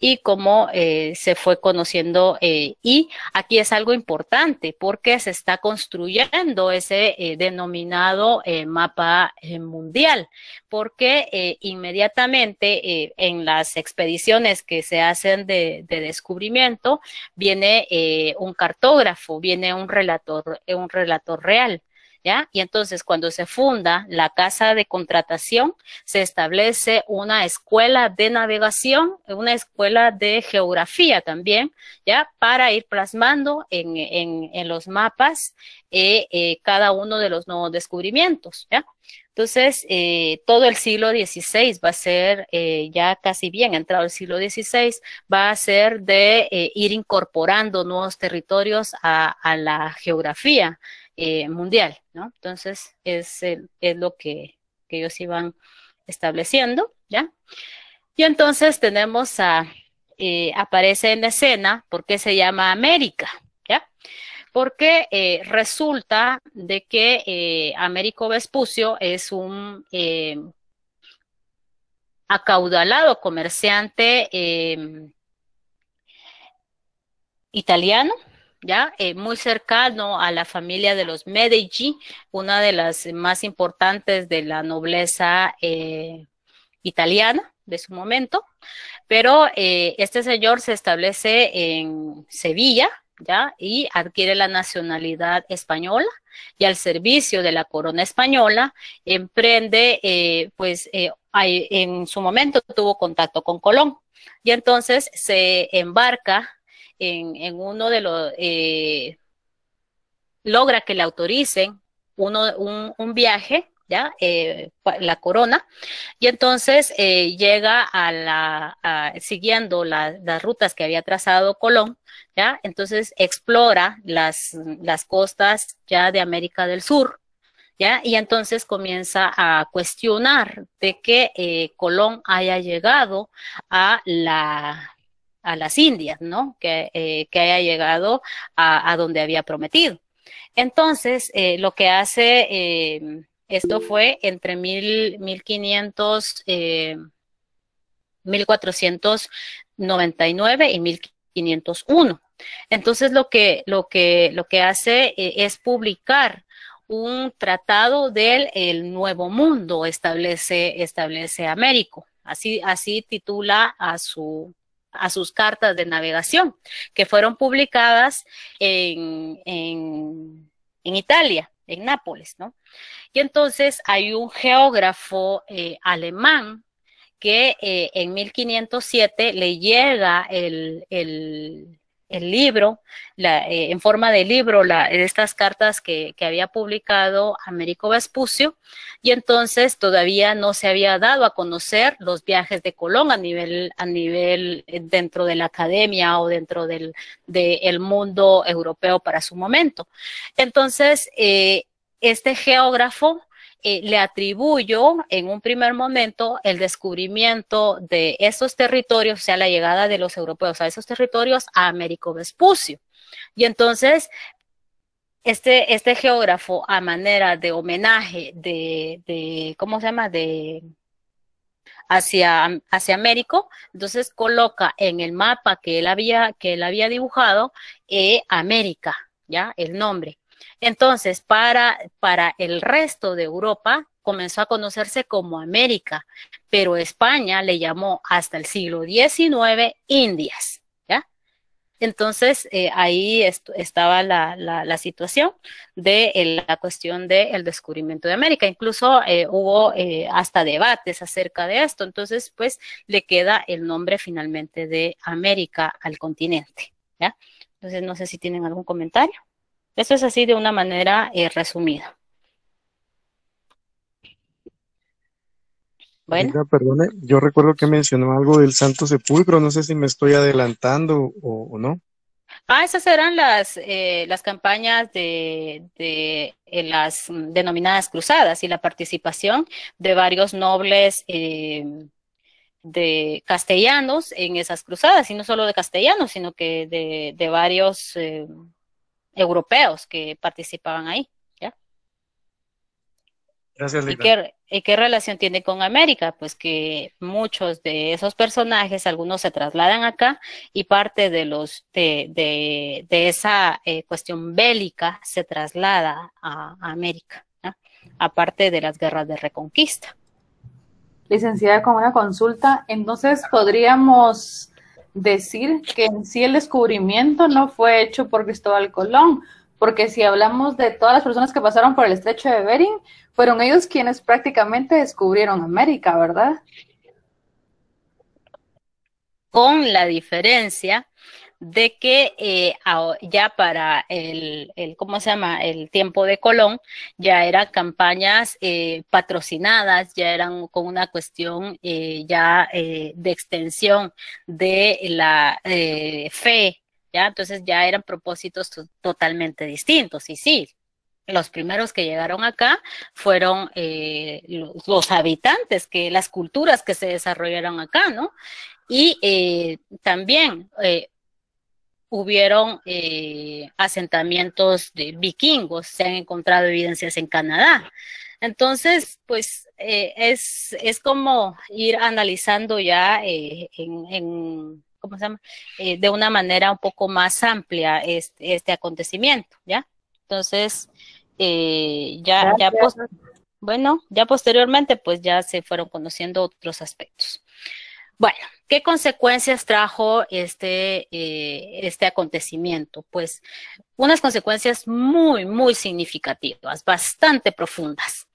y cómo eh, se fue conociendo. Eh, y aquí es algo importante porque se está construyendo ese eh, denominado mapa mundial, porque inmediatamente en las expediciones que se hacen de, de descubrimiento viene un cartógrafo, viene un relator, un relator real. Y entonces cuando se funda la casa de contratación, se establece una escuela de navegación, una escuela de geografía también, ¿ya? Para ir plasmando en, los mapas eh, eh, cada uno de los nuevos descubrimientos, ¿ya? Entonces, eh, todo el siglo XVI va a ser, ya casi bien entrado el siglo XVI, va a ser de ir incorporando nuevos territorios a la geografía eh, mundial, ¿no? Entonces, es, es lo que, ellos iban estableciendo, ¿ya? Y entonces tenemos a, eh, aparece en escena, ¿por qué se llama América? ¿Ya? Porque eh, resulta de que Américo Vespucio es un acaudalado comerciante em, italiano, ¿ya? Eh, muy cercano a la familia de los Medici, una de las más importantes de la nobleza eh, italiana de su momento, pero eh, este señor se establece en Sevilla, ¿ya? Y adquiere la nacionalidad española y al servicio de la corona española emprende, pues, en su momento tuvo contacto con Colón y entonces se embarca en, uno de los, eh, logra que le autoricen uno, un, viaje, ¿ya? Eh, la corona, y entonces eh, llega a la, siguiendo las rutas que había trazado Colón, ¿ya? Entonces explora las, las costas ya de América del Sur, ¿Ya? Y entonces comienza a cuestionar de que Colón haya llegado a la, a las Indias, ¿no? Que, eh, que haya llegado a, donde había prometido. Entonces, eh, lo que hace, eh, esto fue entre mil, 1500, 1499 y 1501. Entonces, lo que, lo que, lo que hace es publicar un tratado del Nuevo Mundo, establece, establece Américo. Así, así titula a su, a sus cartas de navegación, que fueron publicadas en, en, Italia, en Nápoles, ¿no? Y entonces hay un geógrafo eh, alemán que eh, en 1507 le llega el el libro, eh, en forma de libro, la, estas cartas que, había publicado Américo Vespucio, y entonces todavía no se había dado a conocer los viajes de Colón a nivel, a nivel eh, dentro de la academia o dentro del del mundo europeo para su momento. Entonces, eh, este geógrafo eh, le atribuyo en un primer momento el descubrimiento de esos territorios, o sea, la llegada de los europeos a esos territorios a Américo Vespucio. Y entonces, este, este geógrafo, a manera de homenaje de, ¿cómo se llama?, de hacia, hacia Américo, entonces coloca en el mapa que él había, que él había dibujado eh, América, ¿ya? El nombre. Entonces, para, para el resto de Europa comenzó a conocerse como América, pero España le llamó hasta el siglo XIX Indias. ¿ya? Entonces, eh, ahí estaba la, situación de eh, la cuestión del descubrimiento de América. Incluso eh, hubo hasta debates acerca de esto. Entonces, pues le queda el nombre finalmente de América al continente. ¿ya? Entonces, no sé si tienen algún comentario. Eso es así de una manera eh, resumida. Bueno. perdone, yo recuerdo que mencionó algo del Santo Sepulcro, no sé si me estoy adelantando o, no. Ah, esas eran las, eh, las campañas de, las denominadas cruzadas y la participación de varios nobles eh, de castellanos en esas cruzadas, y no solo de castellanos, sino que de, varios europeos que participaban ahí. ¿ya? Gracias, ¿Y, qué, relación tiene con América? Pues que muchos de esos personajes, algunos se trasladan acá y parte de, los, de, de, esa eh, cuestión bélica se traslada a, América, aparte de las guerras de reconquista. Licenciada, con una consulta, entonces podríamos decir que en sí el descubrimiento no fue hecho por Cristóbal Colón, porque si hablamos de todas las personas que pasaron por el estrecho de Bering, fueron ellos quienes prácticamente descubrieron América, ¿verdad? Con la diferencia de que eh, ya para el, el, ¿cómo se llama?, el tiempo de Colón, ya eran campañas eh, patrocinadas, ya eran con una cuestión eh, ya de extensión de la fe, ¿ya? Entonces ya eran propósitos totalmente distintos, y sí, los primeros que llegaron acá fueron eh, los, habitantes, que las culturas que se desarrollaron acá, ¿no? Y también hubieron eh, asentamientos de vikingos, se han encontrado evidencias en Canadá. Entonces, pues eh, es, es, como ir analizando ya eh, en, ¿cómo se llama? de una manera un poco más amplia este, este acontecimiento, ¿ya? Entonces, ya bueno, ya posteriormente pues ya se fueron conociendo otros aspectos. Bueno, ¿qué consecuencias trajo este, eh, este acontecimiento? Pues unas consecuencias muy, muy significativas, bastante profundas,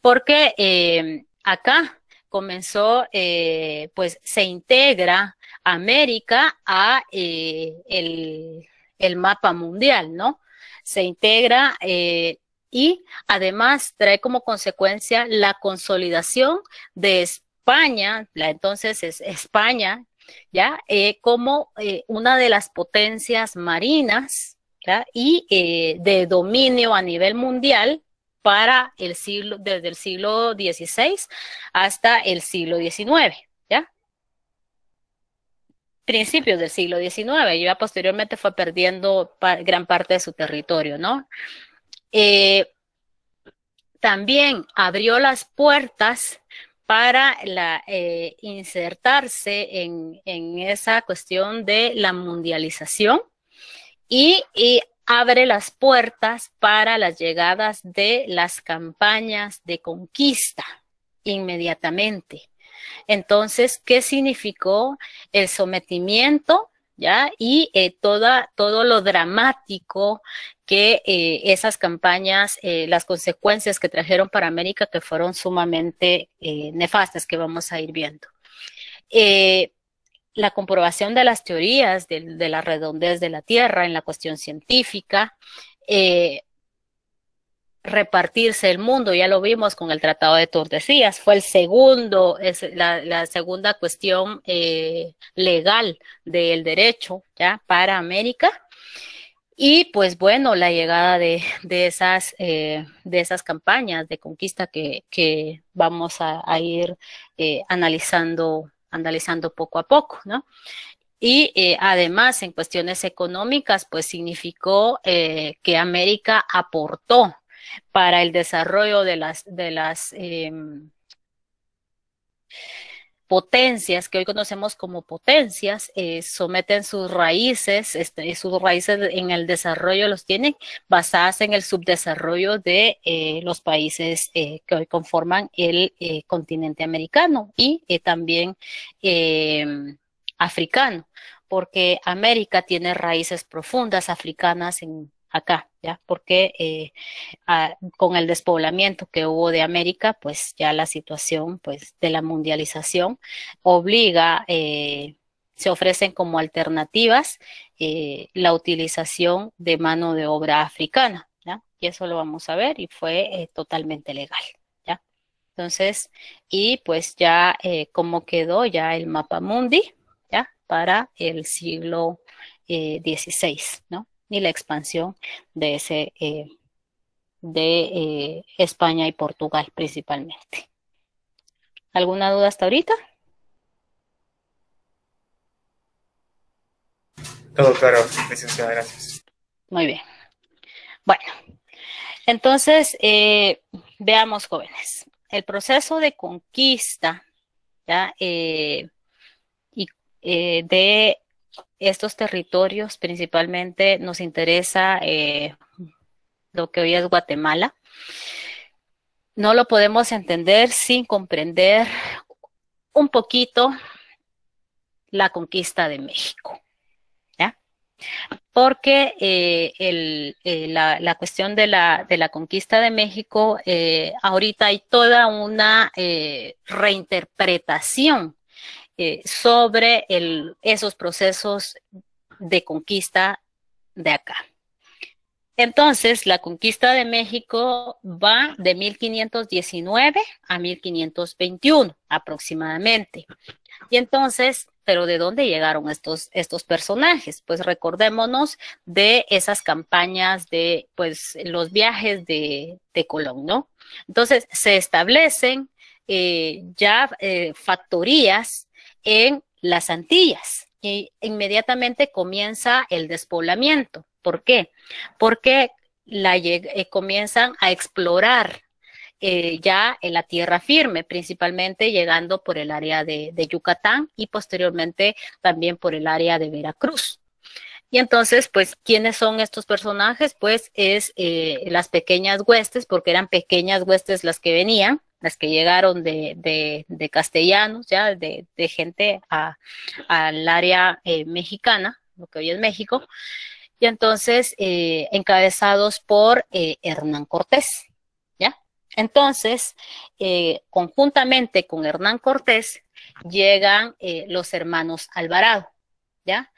porque em, acá comenzó, eh, pues se integra América a eh, el, el, mapa mundial, ¿no? Se integra eh, y además trae como consecuencia la consolidación de España, la entonces es España, ¿ya? Eh, como eh, una de las potencias marinas y eh, de dominio a nivel mundial para el siglo, desde el siglo XVI hasta el siglo XIX, ¿ya? Principios del siglo XIX, y ya posteriormente fue perdiendo gran parte de su territorio, ¿no? también abrió las puertas para eh, insertarse en, esa cuestión de la mundialización y, y abre las puertas para las llegadas de las campañas de conquista inmediatamente. Entonces, ¿qué significó el sometimiento y eh, toda, todo lo dramático que eh, esas campañas, eh, las consecuencias que trajeron para América que fueron sumamente nefastas que vamos a ir viendo. la comprobación de las teorías de, la redondez de la Tierra en la cuestión científica, repartirse el mundo, ya lo vimos con el Tratado de Tordesillas, fue el segundo, es la, segunda cuestión eh, legal del derecho ya para América. Y pues bueno, la llegada de, esas, eh, de esas campañas de conquista que, vamos a, ir eh, analizando, analizando poco a poco, ¿no? Y además, en cuestiones económicas, pues significó que América aportó para el desarrollo de las, de las em, potencias que hoy conocemos como potencias eh, someten sus raíces, este, sus raíces en el desarrollo los tienen basadas en el subdesarrollo de eh, los países eh, que hoy conforman el continente americano y también em, africano, porque América tiene raíces profundas africanas en acá, ¿ya? Porque eh, con el despoblamiento que hubo de América, pues ya la situación pues, de la mundialización obliga, eh, se ofrecen como alternativas eh, la utilización de mano de obra africana, ¿ya? Y eso lo vamos a ver y fue totalmente legal. ¿ya? Entonces, y pues ya cómo quedó ya el mapa mundi, ¿ya? Para el siglo XVI, ¿no? y la expansión de ese eh, de eh, España y Portugal principalmente. ¿Alguna duda hasta ahorita? Todo claro, licenciada, gracias. Muy bien. Bueno, entonces eh, veamos, jóvenes, el proceso de conquista ¿ya? y, de estos territorios principalmente nos interesa eh, lo que hoy es Guatemala. No lo podemos entender sin comprender un poquito la conquista de México. Porque eh, eh, la, cuestión de la, de la, conquista de México, ahorita hay toda una reinterpretación eh, sobre el, esos procesos de conquista de acá. Entonces, la conquista de México va de 1519 a 1521 aproximadamente. Y entonces, pero ¿de dónde llegaron estos, estos personajes? Pues recordémonos de esas campañas de, pues, los viajes de, de Colón, ¿no? Entonces, se establecen eh, ya eh, factorías en las Antillas. E inmediatamente comienza el despoblamiento. ¿Por qué? Porque la, eh, comienzan a explorar eh, ya en la tierra firme, principalmente llegando por el área de, Yucatán y posteriormente también por el área de Veracruz. Y entonces, pues, ¿quiénes son estos personajes? Pues es eh, las pequeñas huestes, porque eran pequeñas huestes las que venían, que llegaron de, castellanos, ya de, gente al área eh, mexicana, lo que hoy es México, y entonces eh, encabezados por eh, Hernán Cortés. ¿ya? Entonces, conjuntamente con Hernán Cortés llegan los hermanos Alvarado. ¿ya?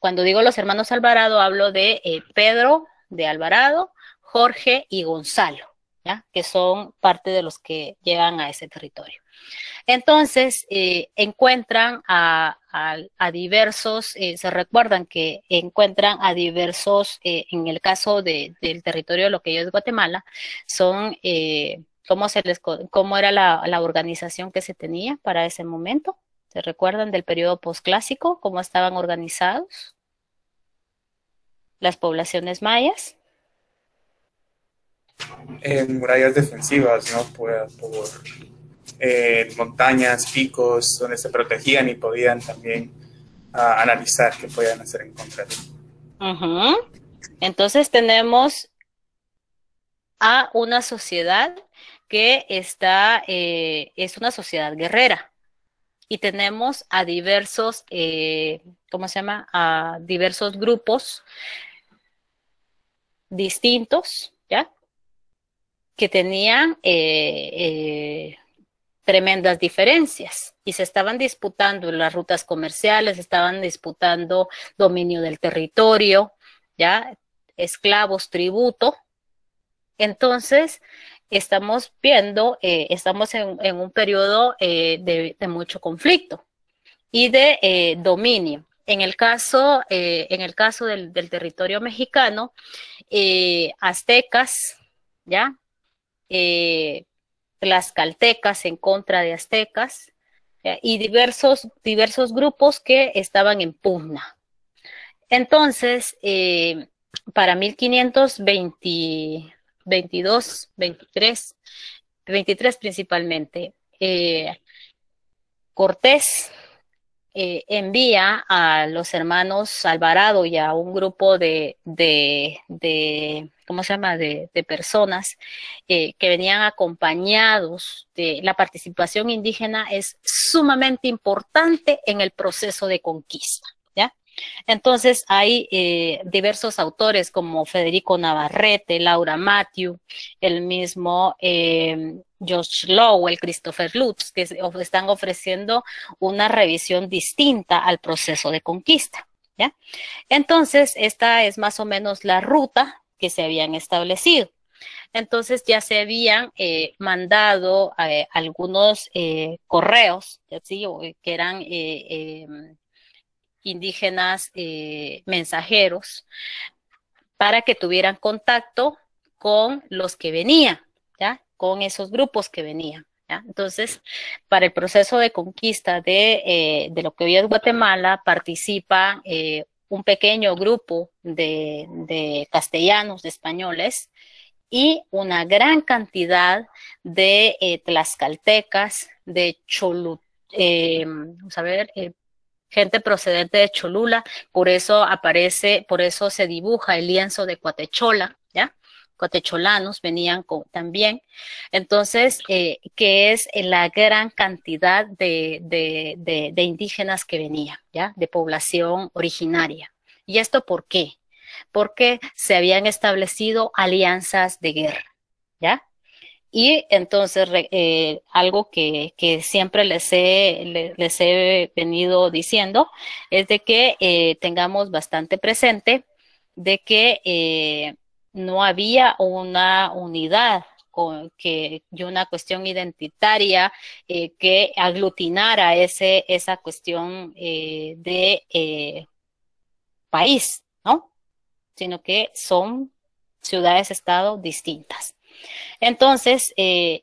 cuando digo los hermanos Alvarado, hablo de Pedro de Alvarado, Jorge y Gonzalo que son parte de los que llegan a ese territorio. Entonces, eh, encuentran a, diversos, eh, se recuerdan que encuentran a diversos, eh, en el caso del territorio de lo que es Guatemala, son, ¿cómo, se les, cómo era la, la organización que se tenía para ese momento? ¿Se recuerdan del periodo posclásico, cómo estaban organizados las poblaciones mayas? en murallas defensivas, ¿no? Por, por eh, montañas, picos, donde se protegían y podían también ah, analizar qué podían hacer en contra de Entonces tenemos a una sociedad que está, eh, es una sociedad guerrera. Y tenemos a diversos, eh, ¿cómo se llama? A diversos grupos distintos que tenían eh, eh, tremendas diferencias y se estaban disputando las rutas comerciales, estaban disputando dominio del territorio, ya esclavos, tributo. Entonces, estamos viendo, eh, estamos en, un periodo de, mucho conflicto y de dominio. En el caso, en el caso del, del territorio mexicano, aztecas, ¿ya? las eh, tlaxcaltecas en contra de aztecas eh, y diversos, diversos grupos que estaban en pugna. Entonces, eh, para 1522, 23, 23 principalmente, Cortés eh, envía a los hermanos Alvarado y a un grupo de, de, de ¿cómo se llama?, de, de personas eh, que venían acompañados de la participación indígena es sumamente importante en el proceso de conquista. Entonces hay eh, diversos autores como Federico Navarrete, Laura Matthew, el mismo George eh, George Lowell, Christopher Lutz, que están ofreciendo una revisión distinta al proceso de conquista. ¿ya? Entonces, esta es más o menos la ruta que se habían establecido. Entonces ya se habían eh, mandado algunos correos, ¿sí? que eran em, indígenas eh, mensajeros para que tuvieran contacto con los que venían, ¿ya? con esos grupos que venían. ¿ya? Entonces, para el proceso de conquista de, eh, de lo que hoy es Guatemala, participa eh, un pequeño grupo de, de castellanos, de españoles, y una gran cantidad de eh, tlaxcaltecas, de cholu, vamos a ver, eh, gente procedente de Cholula, por eso aparece, por eso se dibuja el lienzo de Cuatechola, ¿ya? Cuatecholanos venían con, también. Entonces, eh, que es la gran cantidad de, de, de, de indígenas que venían, ¿ya? De población originaria. ¿Y esto por qué? Porque se habían establecido alianzas de guerra, ¿ya? Y entonces eh, algo que, que, siempre les he, les he venido diciendo es de que eh, tengamos bastante presente de que eh, no había una unidad con, que, y una cuestión identitaria eh, que aglutinara ese, esa cuestión de país, ¿no? Sino que son ciudades-estado distintas. Entonces, eh,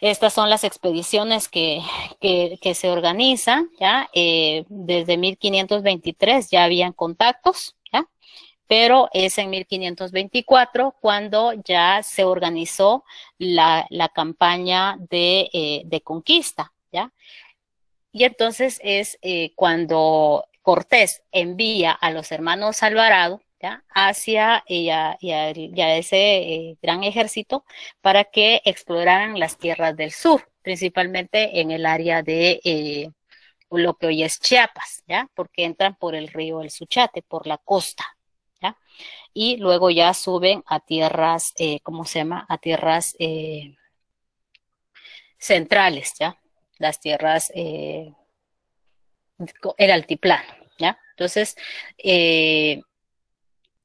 estas son las expediciones que, que, se organizan, ¿ya? Eh, desde 1523 ya habían contactos, ¿ya? Pero es en 1524 cuando ya se organizó la, campaña eh, de, conquista, ¿ya? Y entonces es cuando Cortés envía a los hermanos Alvarado hacia ya ese eh, gran ejército para que exploraran las tierras del sur, principalmente en el área de eh, lo que hoy es Chiapas, ¿ya? porque entran por el río El Suchate, por la costa. ¿ya? Y luego ya suben a tierras, eh, ¿cómo se llama? A tierras centrales, ¿ya? Las tierras, el altiplano, ¿ya? Entonces, eh,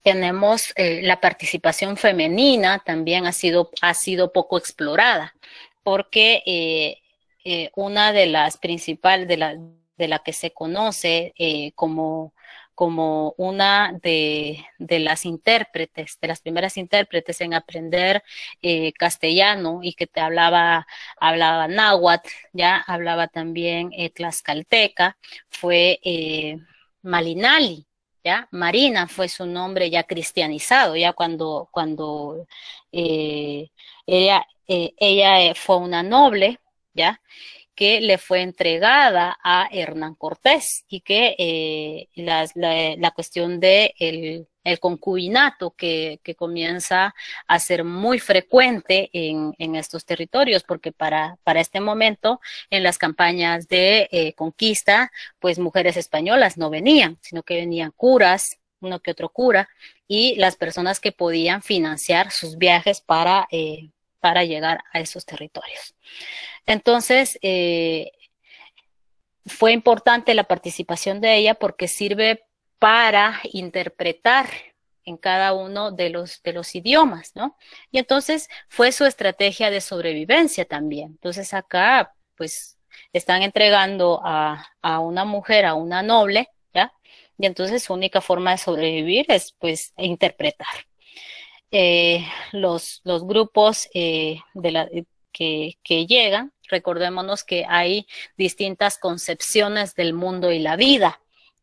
tenemos eh, la participación femenina también ha sido, ha sido poco explorada, porque eh, eh, una de las principales, de la, de la que se conoce como como una de, de, las intérpretes, de las primeras intérpretes en aprender castellano y que te hablaba, hablaba náhuatl, ya hablaba también eh, tlaxcalteca, fue eh, Malinali, Marina fue su nombre ya cristianizado, ya cuando, cuando eh, ella, eh, ella eh, fue una noble, ¿ya? que le fue entregada a Hernán Cortés y que la, la, cuestión de el, el concubinato que, que, comienza a ser muy frecuente en, en estos territorios, porque para, para, este momento en las campañas de eh, conquista, pues mujeres españolas no venían, sino que venían curas, uno que otro cura, y las personas que podían financiar sus viajes para, eh, para llegar a esos territorios. Entonces, eh, fue importante la participación de ella porque sirve para interpretar en cada uno de los, de los idiomas, ¿no? Y entonces fue su estrategia de sobrevivencia también. Entonces acá, pues, están entregando a, a una mujer, a una noble, ¿ya? Y entonces su única forma de sobrevivir es, pues, interpretar. Eh, los, los grupos eh, de la, que, que llegan, recordémonos que hay distintas concepciones del mundo y la vida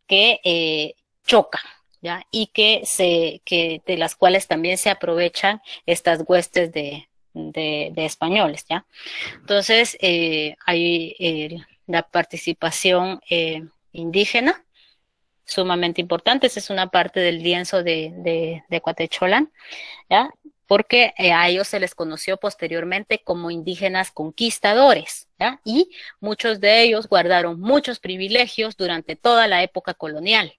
que eh, Choca ¿Ya? y que se que de las cuales también se aprovechan estas huestes de, de, españoles ya entonces eh, hay la participación eh, indígena sumamente importante esa es una parte del lienzo de, de, de Coatecholán ya porque eh, a ellos se les conoció posteriormente como indígenas conquistadores, ¿ya? y muchos de ellos guardaron muchos privilegios durante toda la época colonial.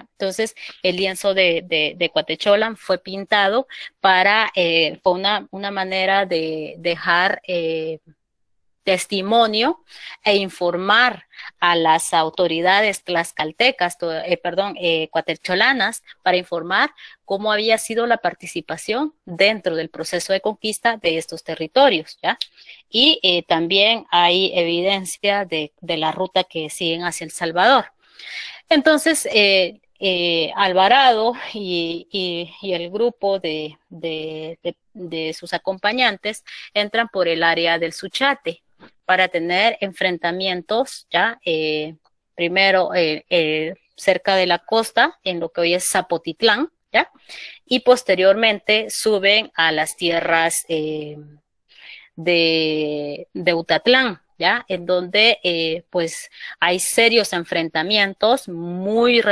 Entonces, el lienzo de, Cuatecholan fue pintado para, eh, fue una, manera de dejar eh, testimonio e informar a las autoridades tlaxcaltecas, eh, perdón, eh, para informar cómo había sido la participación dentro del proceso de conquista de estos territorios, ¿ya? Y también hay evidencia de, la ruta que siguen hacia El Salvador. Entonces, eh, Alvarado y, el grupo de, de, sus acompañantes entran por el área del Suchate para tener enfrentamientos ya eh, primero eh, eh, cerca de la costa en lo que hoy es Zapotitlán ya y posteriormente suben a las tierras eh, de, de Utatlán ¿ya? En donde eh, pues hay serios enfrentamientos muy,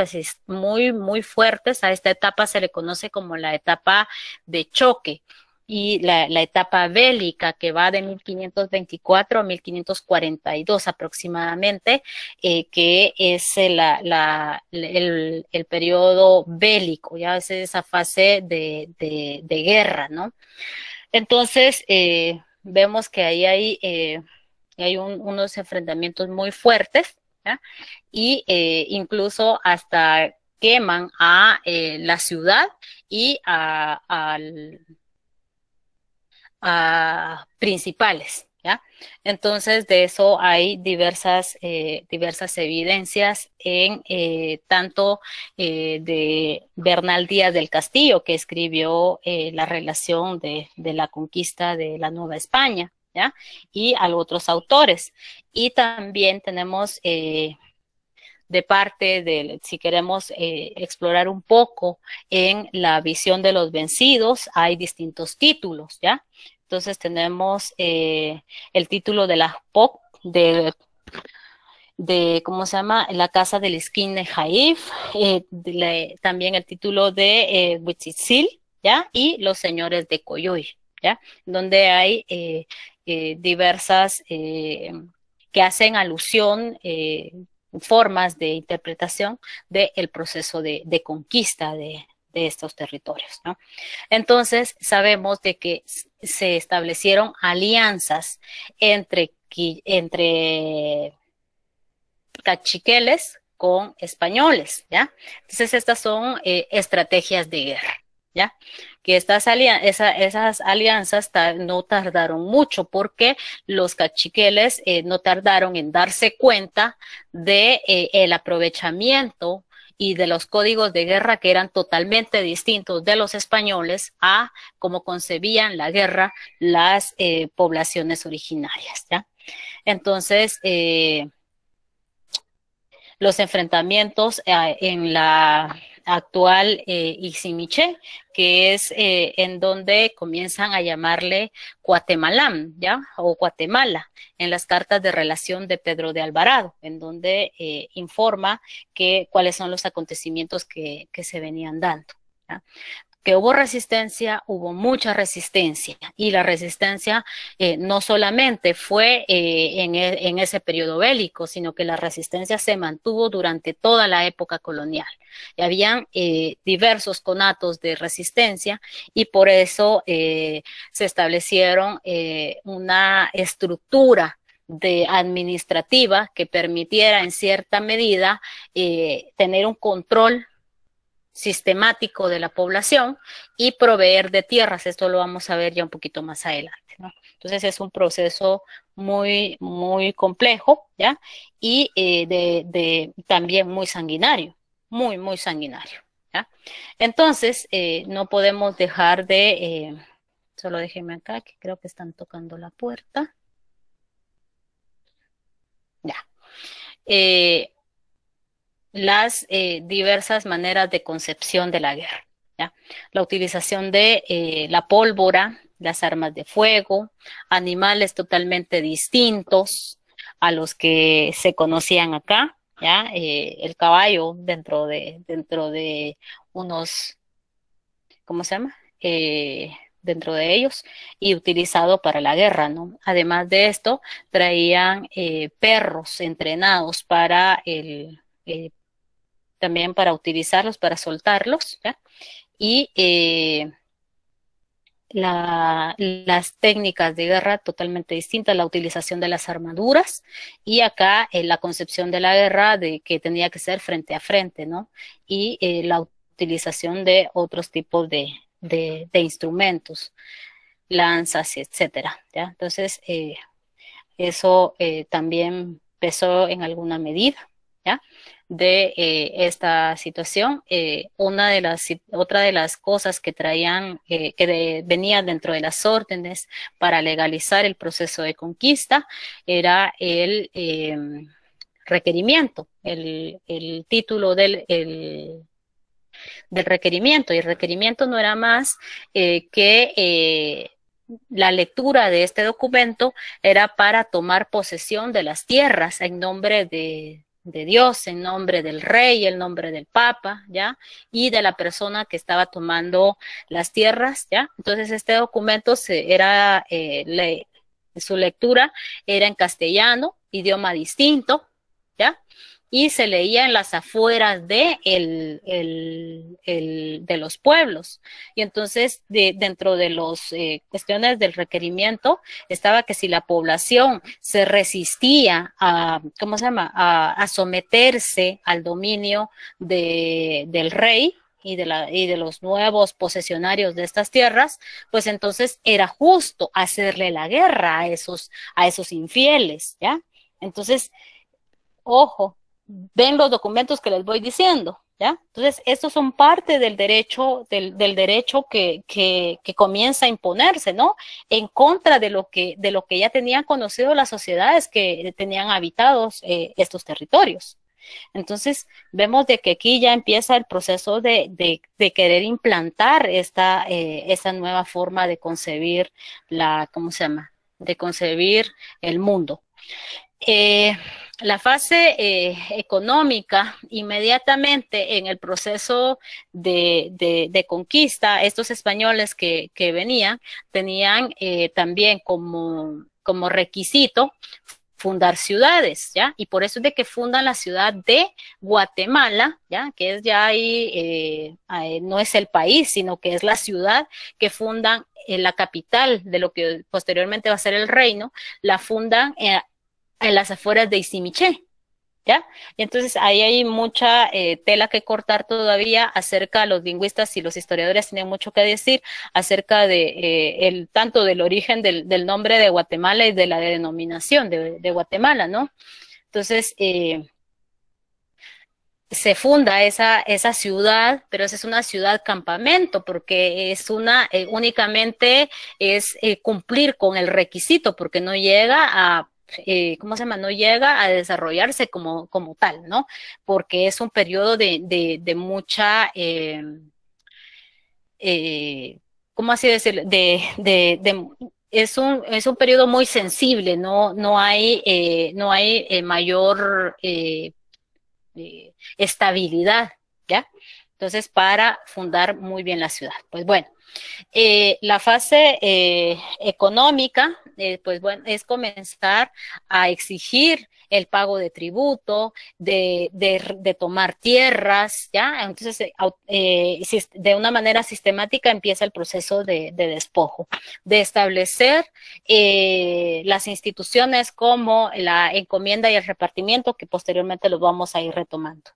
muy, muy fuertes. A esta etapa se le conoce como la etapa de choque y la, la, etapa bélica que va de 1524 a 1542 aproximadamente, eh, que es la, la, el, el, periodo bélico, ya es esa fase de, de, de guerra, ¿no? Entonces, eh, vemos que ahí hay... Eh, y hay unos enfrentamientos muy fuertes, ¿ya? y eh, incluso hasta queman a eh, la ciudad y a, principales. ¿Ya? Entonces, de eso hay diversas, eh, diversas evidencias en tanto de Bernal Díaz del Castillo, que escribió la relación de, la conquista de la Nueva España, ¿ya? Y a otros autores. Y también tenemos eh, de parte de, si queremos eh, explorar un poco en la visión de los vencidos, hay distintos títulos, ¿ya? Entonces tenemos eh, el título de la POC, de, de, ¿cómo se llama? La Casa del Esquín de Jaif, también el título de Huitzitzil, ¿ya? Y Los Señores de Coyoy, ¿ya? Donde hay eh, diversas eh, que hacen alusión, eh, formas de interpretación del proceso de, conquista de, estos territorios. ¿no? Entonces, sabemos de que se establecieron alianzas entre, entre cachiqueles con españoles, ¿ya? Entonces, estas son estrategias de guerra. ¿ya? Que estas esas alianzas no tardaron mucho porque los cachiqueles eh, no tardaron en darse cuenta de eh, el aprovechamiento y de los códigos de guerra que eran totalmente distintos de los españoles a cómo concebían la guerra las eh, poblaciones originarias, ¿ya? Entonces, los enfrentamientos en la actual eh, que es eh, en donde comienzan a llamarle Guatemalán, ¿ya? O Guatemala, en las cartas de relación de Pedro de Alvarado, en donde eh, informa que, cuáles son los acontecimientos que, que se venían dando. ¿ya? que hubo resistencia, hubo mucha resistencia y la resistencia eh, no solamente fue eh, e, en, ese periodo bélico, sino que la resistencia se mantuvo durante toda la época colonial. habían eh, diversos conatos de resistencia y por eso se establecieron una estructura de administrativa que permitiera en cierta medida tener un control sistemático de la población y proveer de tierras. Esto lo vamos a ver ya un poquito más adelante. Entonces es un proceso muy, muy complejo, ¿ya? Y eh, de, también muy sanguinario, muy, muy sanguinario. Entonces, eh, no podemos dejar de, eh, solo déjenme acá, que creo que están tocando la puerta. Ya las eh, diversas maneras de concepción de la guerra. ¿ya? La utilización de eh, la pólvora, las armas de fuego, animales totalmente distintos a los que se conocían acá, ¿ya? Eh, el caballo dentro de, dentro de unos, ¿cómo se llama? dentro de ellos y utilizado para la guerra, ¿no? Además de esto, traían perros entrenados para el, también para utilizarlos, para soltarlos. Y eh, las técnicas de guerra totalmente distintas, la utilización de las armaduras y acá eh, la concepción de la guerra de que tenía que ser frente a frente, ¿no? Y eh, la utilización de otros tipos de, instrumentos, lanzas, etcétera, Entonces, eso también pesó en alguna medida de eh, esta situación. Eh, una de las, otra de las cosas que traían, eh, que venía dentro de las órdenes para legalizar el proceso de conquista era el em, requerimiento, el, título del, del requerimiento. Y el requerimiento no era más que la lectura de este documento era para tomar posesión de las tierras en nombre de, de Dios, en nombre del rey, en nombre del papa, ¿ya? Y de la persona que estaba tomando las tierras, ¿ya? Entonces este documento se, era, eh, su lectura era en castellano, idioma distinto, ¿ya? y se leía en las afueras de, el, el, de los pueblos. Y entonces, de, dentro de las eh, cuestiones del requerimiento, estaba que si la población se resistía a, ¿cómo se llama?, a, a someterse al dominio de, del rey, y de, la, y de los nuevos posesionarios de estas tierras, pues entonces era justo hacerle la guerra a esos, a esos infieles, ¿ya? Entonces, ojo, ven los documentos que les voy diciendo, ¿ya? Entonces, estos son parte del derecho, del, derecho que, que, que, comienza a imponerse, ¿no? En contra de lo que, de lo que ya tenían conocido las sociedades que tenían habitados eh, estos territorios. Entonces, vemos de que aquí ya empieza el proceso de, de, querer implantar eh, esta, nueva forma de concebir la, ¿cómo se llama? De concebir el mundo. Eh, la fase eh, económica, inmediatamente en el proceso de, conquista, estos españoles que, venían tenían eh, también como, como requisito fundar ciudades, ¿ya? Y por eso es de que fundan la ciudad de Guatemala, ¿ya? Que es ya ahí, eh, no es el país, sino que es la ciudad que fundan la capital de lo que posteriormente va a ser el reino, la fundan en las afueras de Isimiché. ¿Ya? Y entonces ahí hay mucha eh, tela que cortar todavía acerca, los lingüistas y los historiadores tienen mucho que decir acerca de eh, el tanto del origen del, nombre de Guatemala y de la denominación de, Guatemala, ¿no? Entonces, eh, se funda esa, esa ciudad, pero esa es una ciudad campamento, porque es una, únicamente es cumplir con el requisito, porque no llega a eh, ¿cómo se llama? No llega a desarrollarse como, tal, ¿no? Porque es un periodo de, mucha, eh, eh, ¿cómo así decir? De, es, un, periodo muy sensible, no, no hay, no hay mayor estabilidad, ¿ya? Entonces, para fundar muy bien la ciudad. Pues bueno, la fase económica eh, pues bueno, es comenzar a exigir el pago de tributo, de, tomar tierras, ¿ya? Entonces, eh, eh, de una manera sistemática empieza el proceso de, despojo, de establecer las instituciones como la encomienda y el repartimiento, que posteriormente los vamos a ir retomando.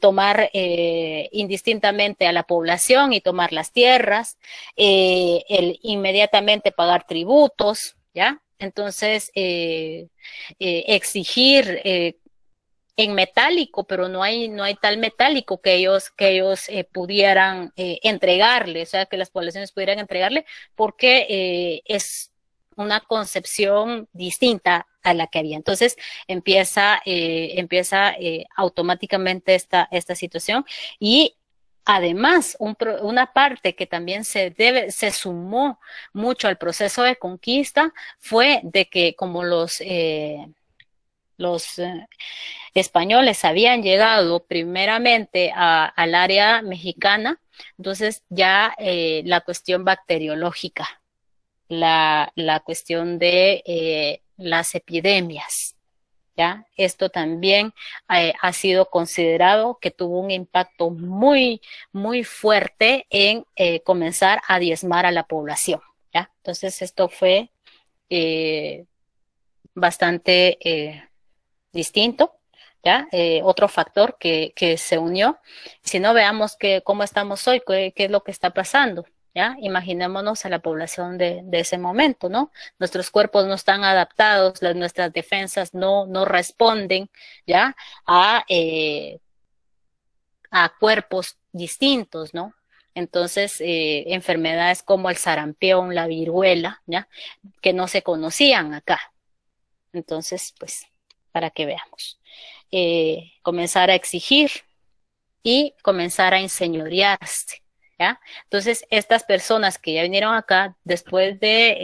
tomar indistintamente a la población y tomar las tierras, el inmediatamente pagar tributos, ¿ya? Entonces, eh, eh exigir eh, en metálico, pero no hay, no hay tal metálico que ellos, que ellos eh, pudieran entregarle, o sea, que las poblaciones pudieran entregarle, porque es una concepción distinta a la que había. Entonces empieza, empieza eh, automáticamente esta, esta situación y Además, una parte que también se se sumó mucho al proceso de conquista fue de que como los eh, los eh, españoles habían llegado primeramente al área mexicana, entonces ya eh, la cuestión bacteriológica, la, la cuestión de eh, las epidemias, ¿ya? Esto también eh, ha sido considerado que tuvo un impacto muy, muy fuerte en eh, comenzar a diezmar a la población, ¿ya? Entonces esto fue eh, bastante distinto. ¿Ya? otro factor que, se unió. Si no veamos que, cómo estamos hoy, qué es lo que está pasando. Imaginémonos a la población de, ese momento, ¿no? Nuestros cuerpos no están adaptados, las, nuestras defensas no, responden, ¿ya? A, eh, a cuerpos distintos, ¿no? Entonces, eh, enfermedades como el sarampión, la viruela, ¿ya? Que no se conocían acá. Entonces, pues, para que veamos. Eh, comenzar a exigir y comenzar a enseñorearse, entonces, estas personas que ya vinieron acá después de,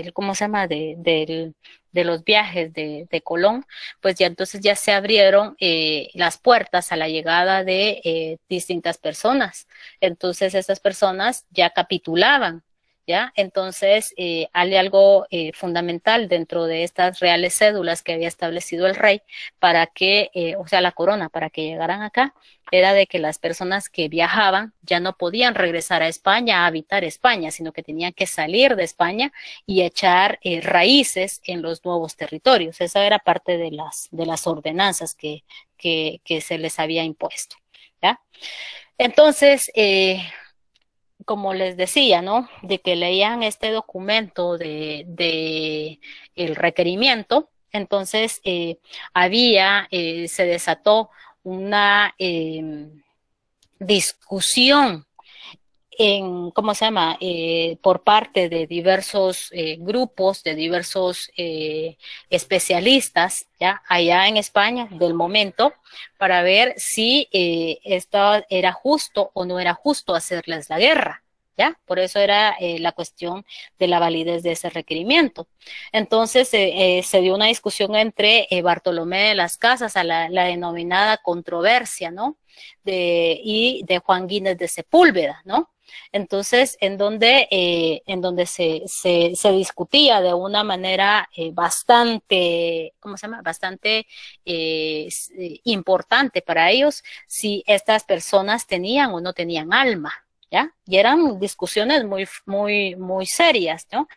eh, ¿cómo se llama?, de, los viajes de, Colón, pues ya entonces ya se abrieron eh, las puertas a la llegada de eh, distintas personas. Entonces, estas personas ya capitulaban ¿ya? Entonces, eh, hay algo eh, fundamental dentro de estas reales cédulas que había establecido el rey para que, eh, o sea, la corona, para que llegaran acá, era de que las personas que viajaban ya no podían regresar a España, a habitar España, sino que tenían que salir de España y echar eh, raíces en los nuevos territorios. Esa era parte de las, de las ordenanzas que, se les había impuesto, ¿ya? Entonces, eh, como les decía, ¿no? De que leían este documento de, de el requerimiento, entonces eh, había, eh, se desató una em, discusión en, ¿cómo se llama?, eh, por parte de diversos eh, grupos, de diversos eh, especialistas, ya, allá en España, del momento, para ver si eh, esto era justo o no era justo hacerles la guerra. ¿ya? Por eso era eh, la cuestión de la validez de ese requerimiento. Entonces eh, eh, se dio una discusión entre Bartolomé de las Casas, a la, la denominada controversia, ¿no? De, y de Juan Guinness de Sepúlveda, ¿no? Entonces, en donde, en donde se, se, se, discutía de una manera bastante, ¿cómo se llama? Bastante importante para ellos si estas personas tenían o no tenían alma, ¿ya? Y eran discusiones muy, muy, muy serias, ¿no?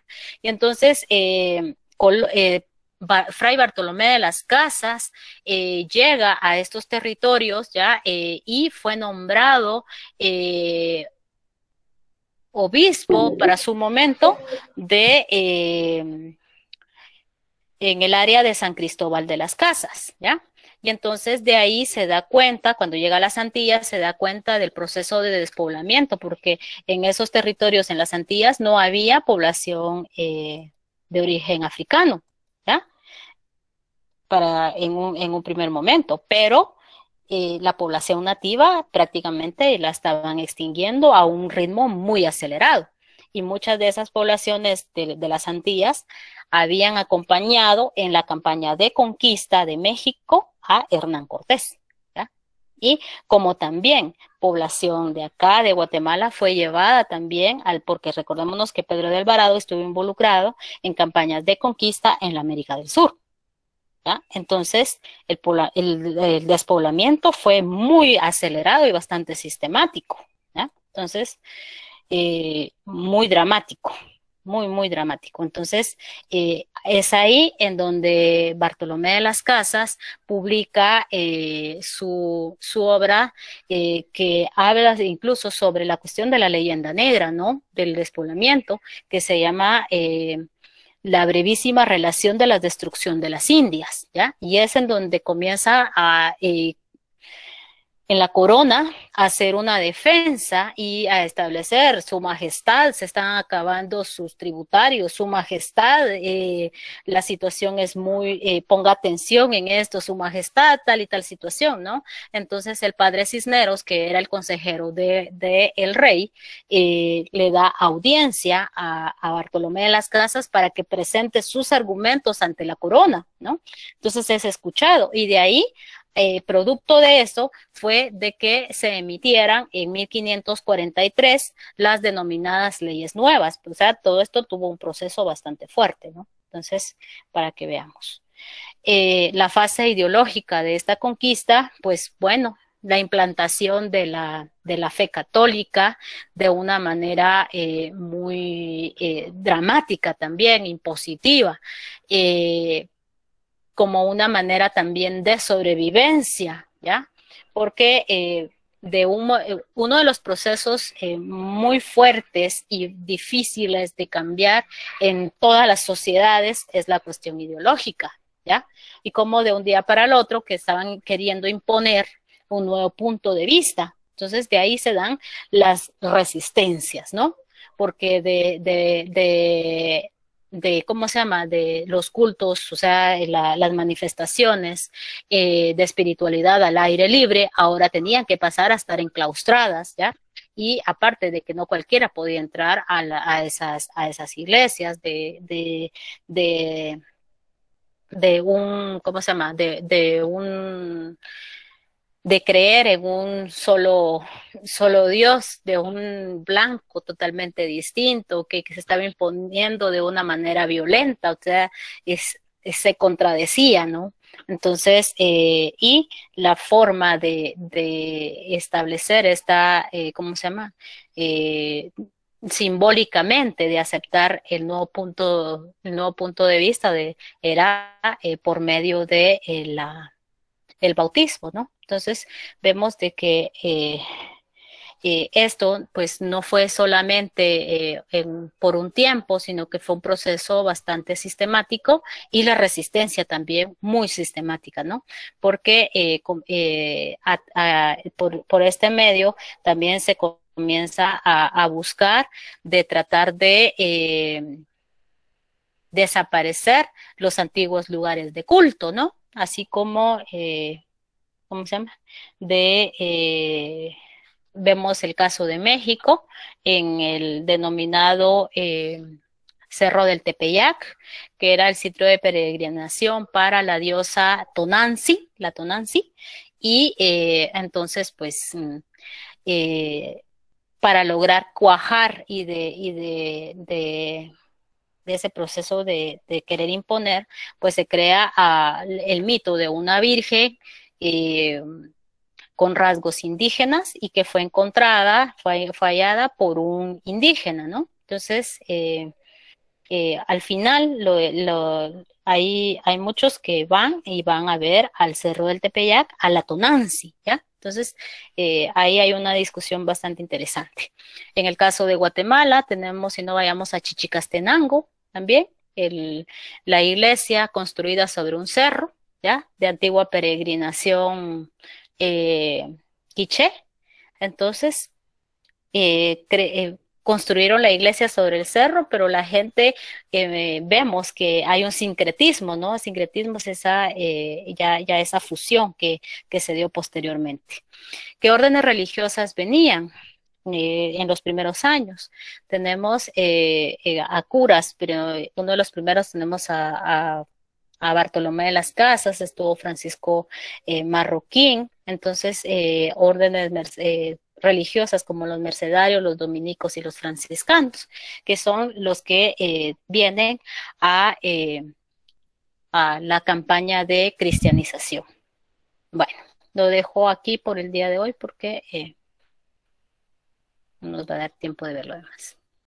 Y entonces, eh, eh, Fray Bartolomé de las Casas eh, llega a estos territorios, ¿ya? y fue nombrado obispo para su momento de en el área de San Cristóbal de las Casas, ¿ya? Y entonces de ahí se da cuenta, cuando llega a las Antillas, se da cuenta del proceso de despoblamiento, porque en esos territorios, en las Antillas, no había población eh, de origen africano, ¿ya? Para, en, un, en un primer momento, pero eh, la población nativa prácticamente la estaban extinguiendo a un ritmo muy acelerado y muchas de esas poblaciones de, las Antillas habían acompañado en la campaña de conquista de México a Hernán Cortés. ¿ya? Y como también población de acá, de Guatemala, fue llevada también al, porque recordémonos que Pedro de Alvarado estuvo involucrado en campañas de conquista en la América del Sur. ¿Ya? Entonces, el, el, despoblamiento fue muy acelerado y bastante sistemático. ¿ya? Entonces, eh, muy dramático, muy, muy dramático. Entonces, eh, es ahí en donde Bartolomé de las Casas publica eh, su, obra que habla incluso sobre la cuestión de la leyenda negra, ¿no? Del despoblamiento, que se llama la brevísima relación de la destrucción de las Indias, ¿ya? Y es en donde comienza a en la corona a hacer una defensa y a establecer su majestad, se están acabando sus tributarios, su majestad, eh, la situación es muy, eh, ponga atención en esto, su majestad, tal y tal situación, ¿no? Entonces el padre Cisneros, que era el consejero de, el rey, eh, le da audiencia a, a Bartolomé de las Casas para que presente sus argumentos ante la corona, ¿no? Entonces es escuchado y de ahí eh, producto de eso fue de que se emitieran en 1543 las denominadas leyes nuevas. O sea, todo esto tuvo un proceso bastante fuerte, ¿no? Entonces, para que veamos. Eh, la fase ideológica de esta conquista, pues bueno, la implantación de la, de la fe católica de una manera eh, muy eh, dramática también, impositiva. Eh, como una manera también de sobrevivencia, ¿ya? Porque eh, de eh, uno de los procesos eh, muy fuertes y difíciles de cambiar en todas las sociedades es la cuestión ideológica, ¿ya? Y como de un día para el otro que estaban queriendo imponer un nuevo punto de vista. Entonces de ahí se dan las resistencias, ¿no? Porque de, de, de de, ¿cómo se llama?, de los cultos, o sea, las manifestaciones eh, de espiritualidad al aire libre, ahora tenían que pasar a estar enclaustradas, ¿ya? Y aparte de que no cualquiera podía entrar a, a esas, a esas iglesias de, de, de, de un, ¿cómo se llama?, de un de creer en un solo, solo Dios, de un blanco totalmente distinto, que, que se estaba imponiendo de una manera violenta, o sea, es, se contradecía, ¿no? Entonces, eh, y la forma de, de establecer esta, eh, ¿cómo se llama? Eh, simbólicamente de aceptar el nuevo punto, el nuevo punto de vista de, era eh, por medio de eh, la el bautismo, ¿no? Entonces vemos de que eh, eh, esto pues no fue solamente eh, por un tiempo, sino que fue un proceso bastante sistemático y la resistencia también muy sistemática, ¿no? Porque por, este medio también se comienza a, a buscar de tratar de desaparecer los antiguos lugares de culto, ¿no? así como, eh, ¿cómo se llama? De, eh, vemos el caso de México en el denominado eh, Cerro del Tepeyac, que era el sitio de peregrinación para la diosa Tonanzi, la Tonanzi, y eh, entonces, pues, mm, eh, para lograr cuajar y de, y de, de de ese proceso de, querer imponer, pues se crea ah, el mito de una virgen eh, con rasgos indígenas y que fue encontrada, fue hallada por un indígena, ¿no? Entonces, eh, eh, al final hay, hay muchos que van y van a ver al Cerro del Tepeyac, a la Tonansi, ¿ya? Entonces, eh, ahí hay una discusión bastante interesante. En el caso de Guatemala, tenemos, si no vayamos a Chichicastenango, también, la iglesia construida sobre un cerro, ¿ya? De antigua peregrinación eh, quiché. Entonces, eh, eh construyeron la iglesia sobre el cerro, pero la gente que eh, vemos que hay un sincretismo, ¿no? sincretismo es esa, eh, ya, ya esa fusión que, se dio posteriormente. ¿Qué órdenes religiosas venían? Eh, en los primeros años. Tenemos a curas, pero uno de los primeros tenemos a, a Bartolomé de las Casas, estuvo Francisco Marroquín, entonces órdenes religiosas como los mercedarios, los dominicos y los franciscanos, que son los que eh, vienen eh, a, la campaña de cristianización. Bueno, lo dejo aquí por el día de hoy porque eh, nos va a dar tiempo de verlo demás.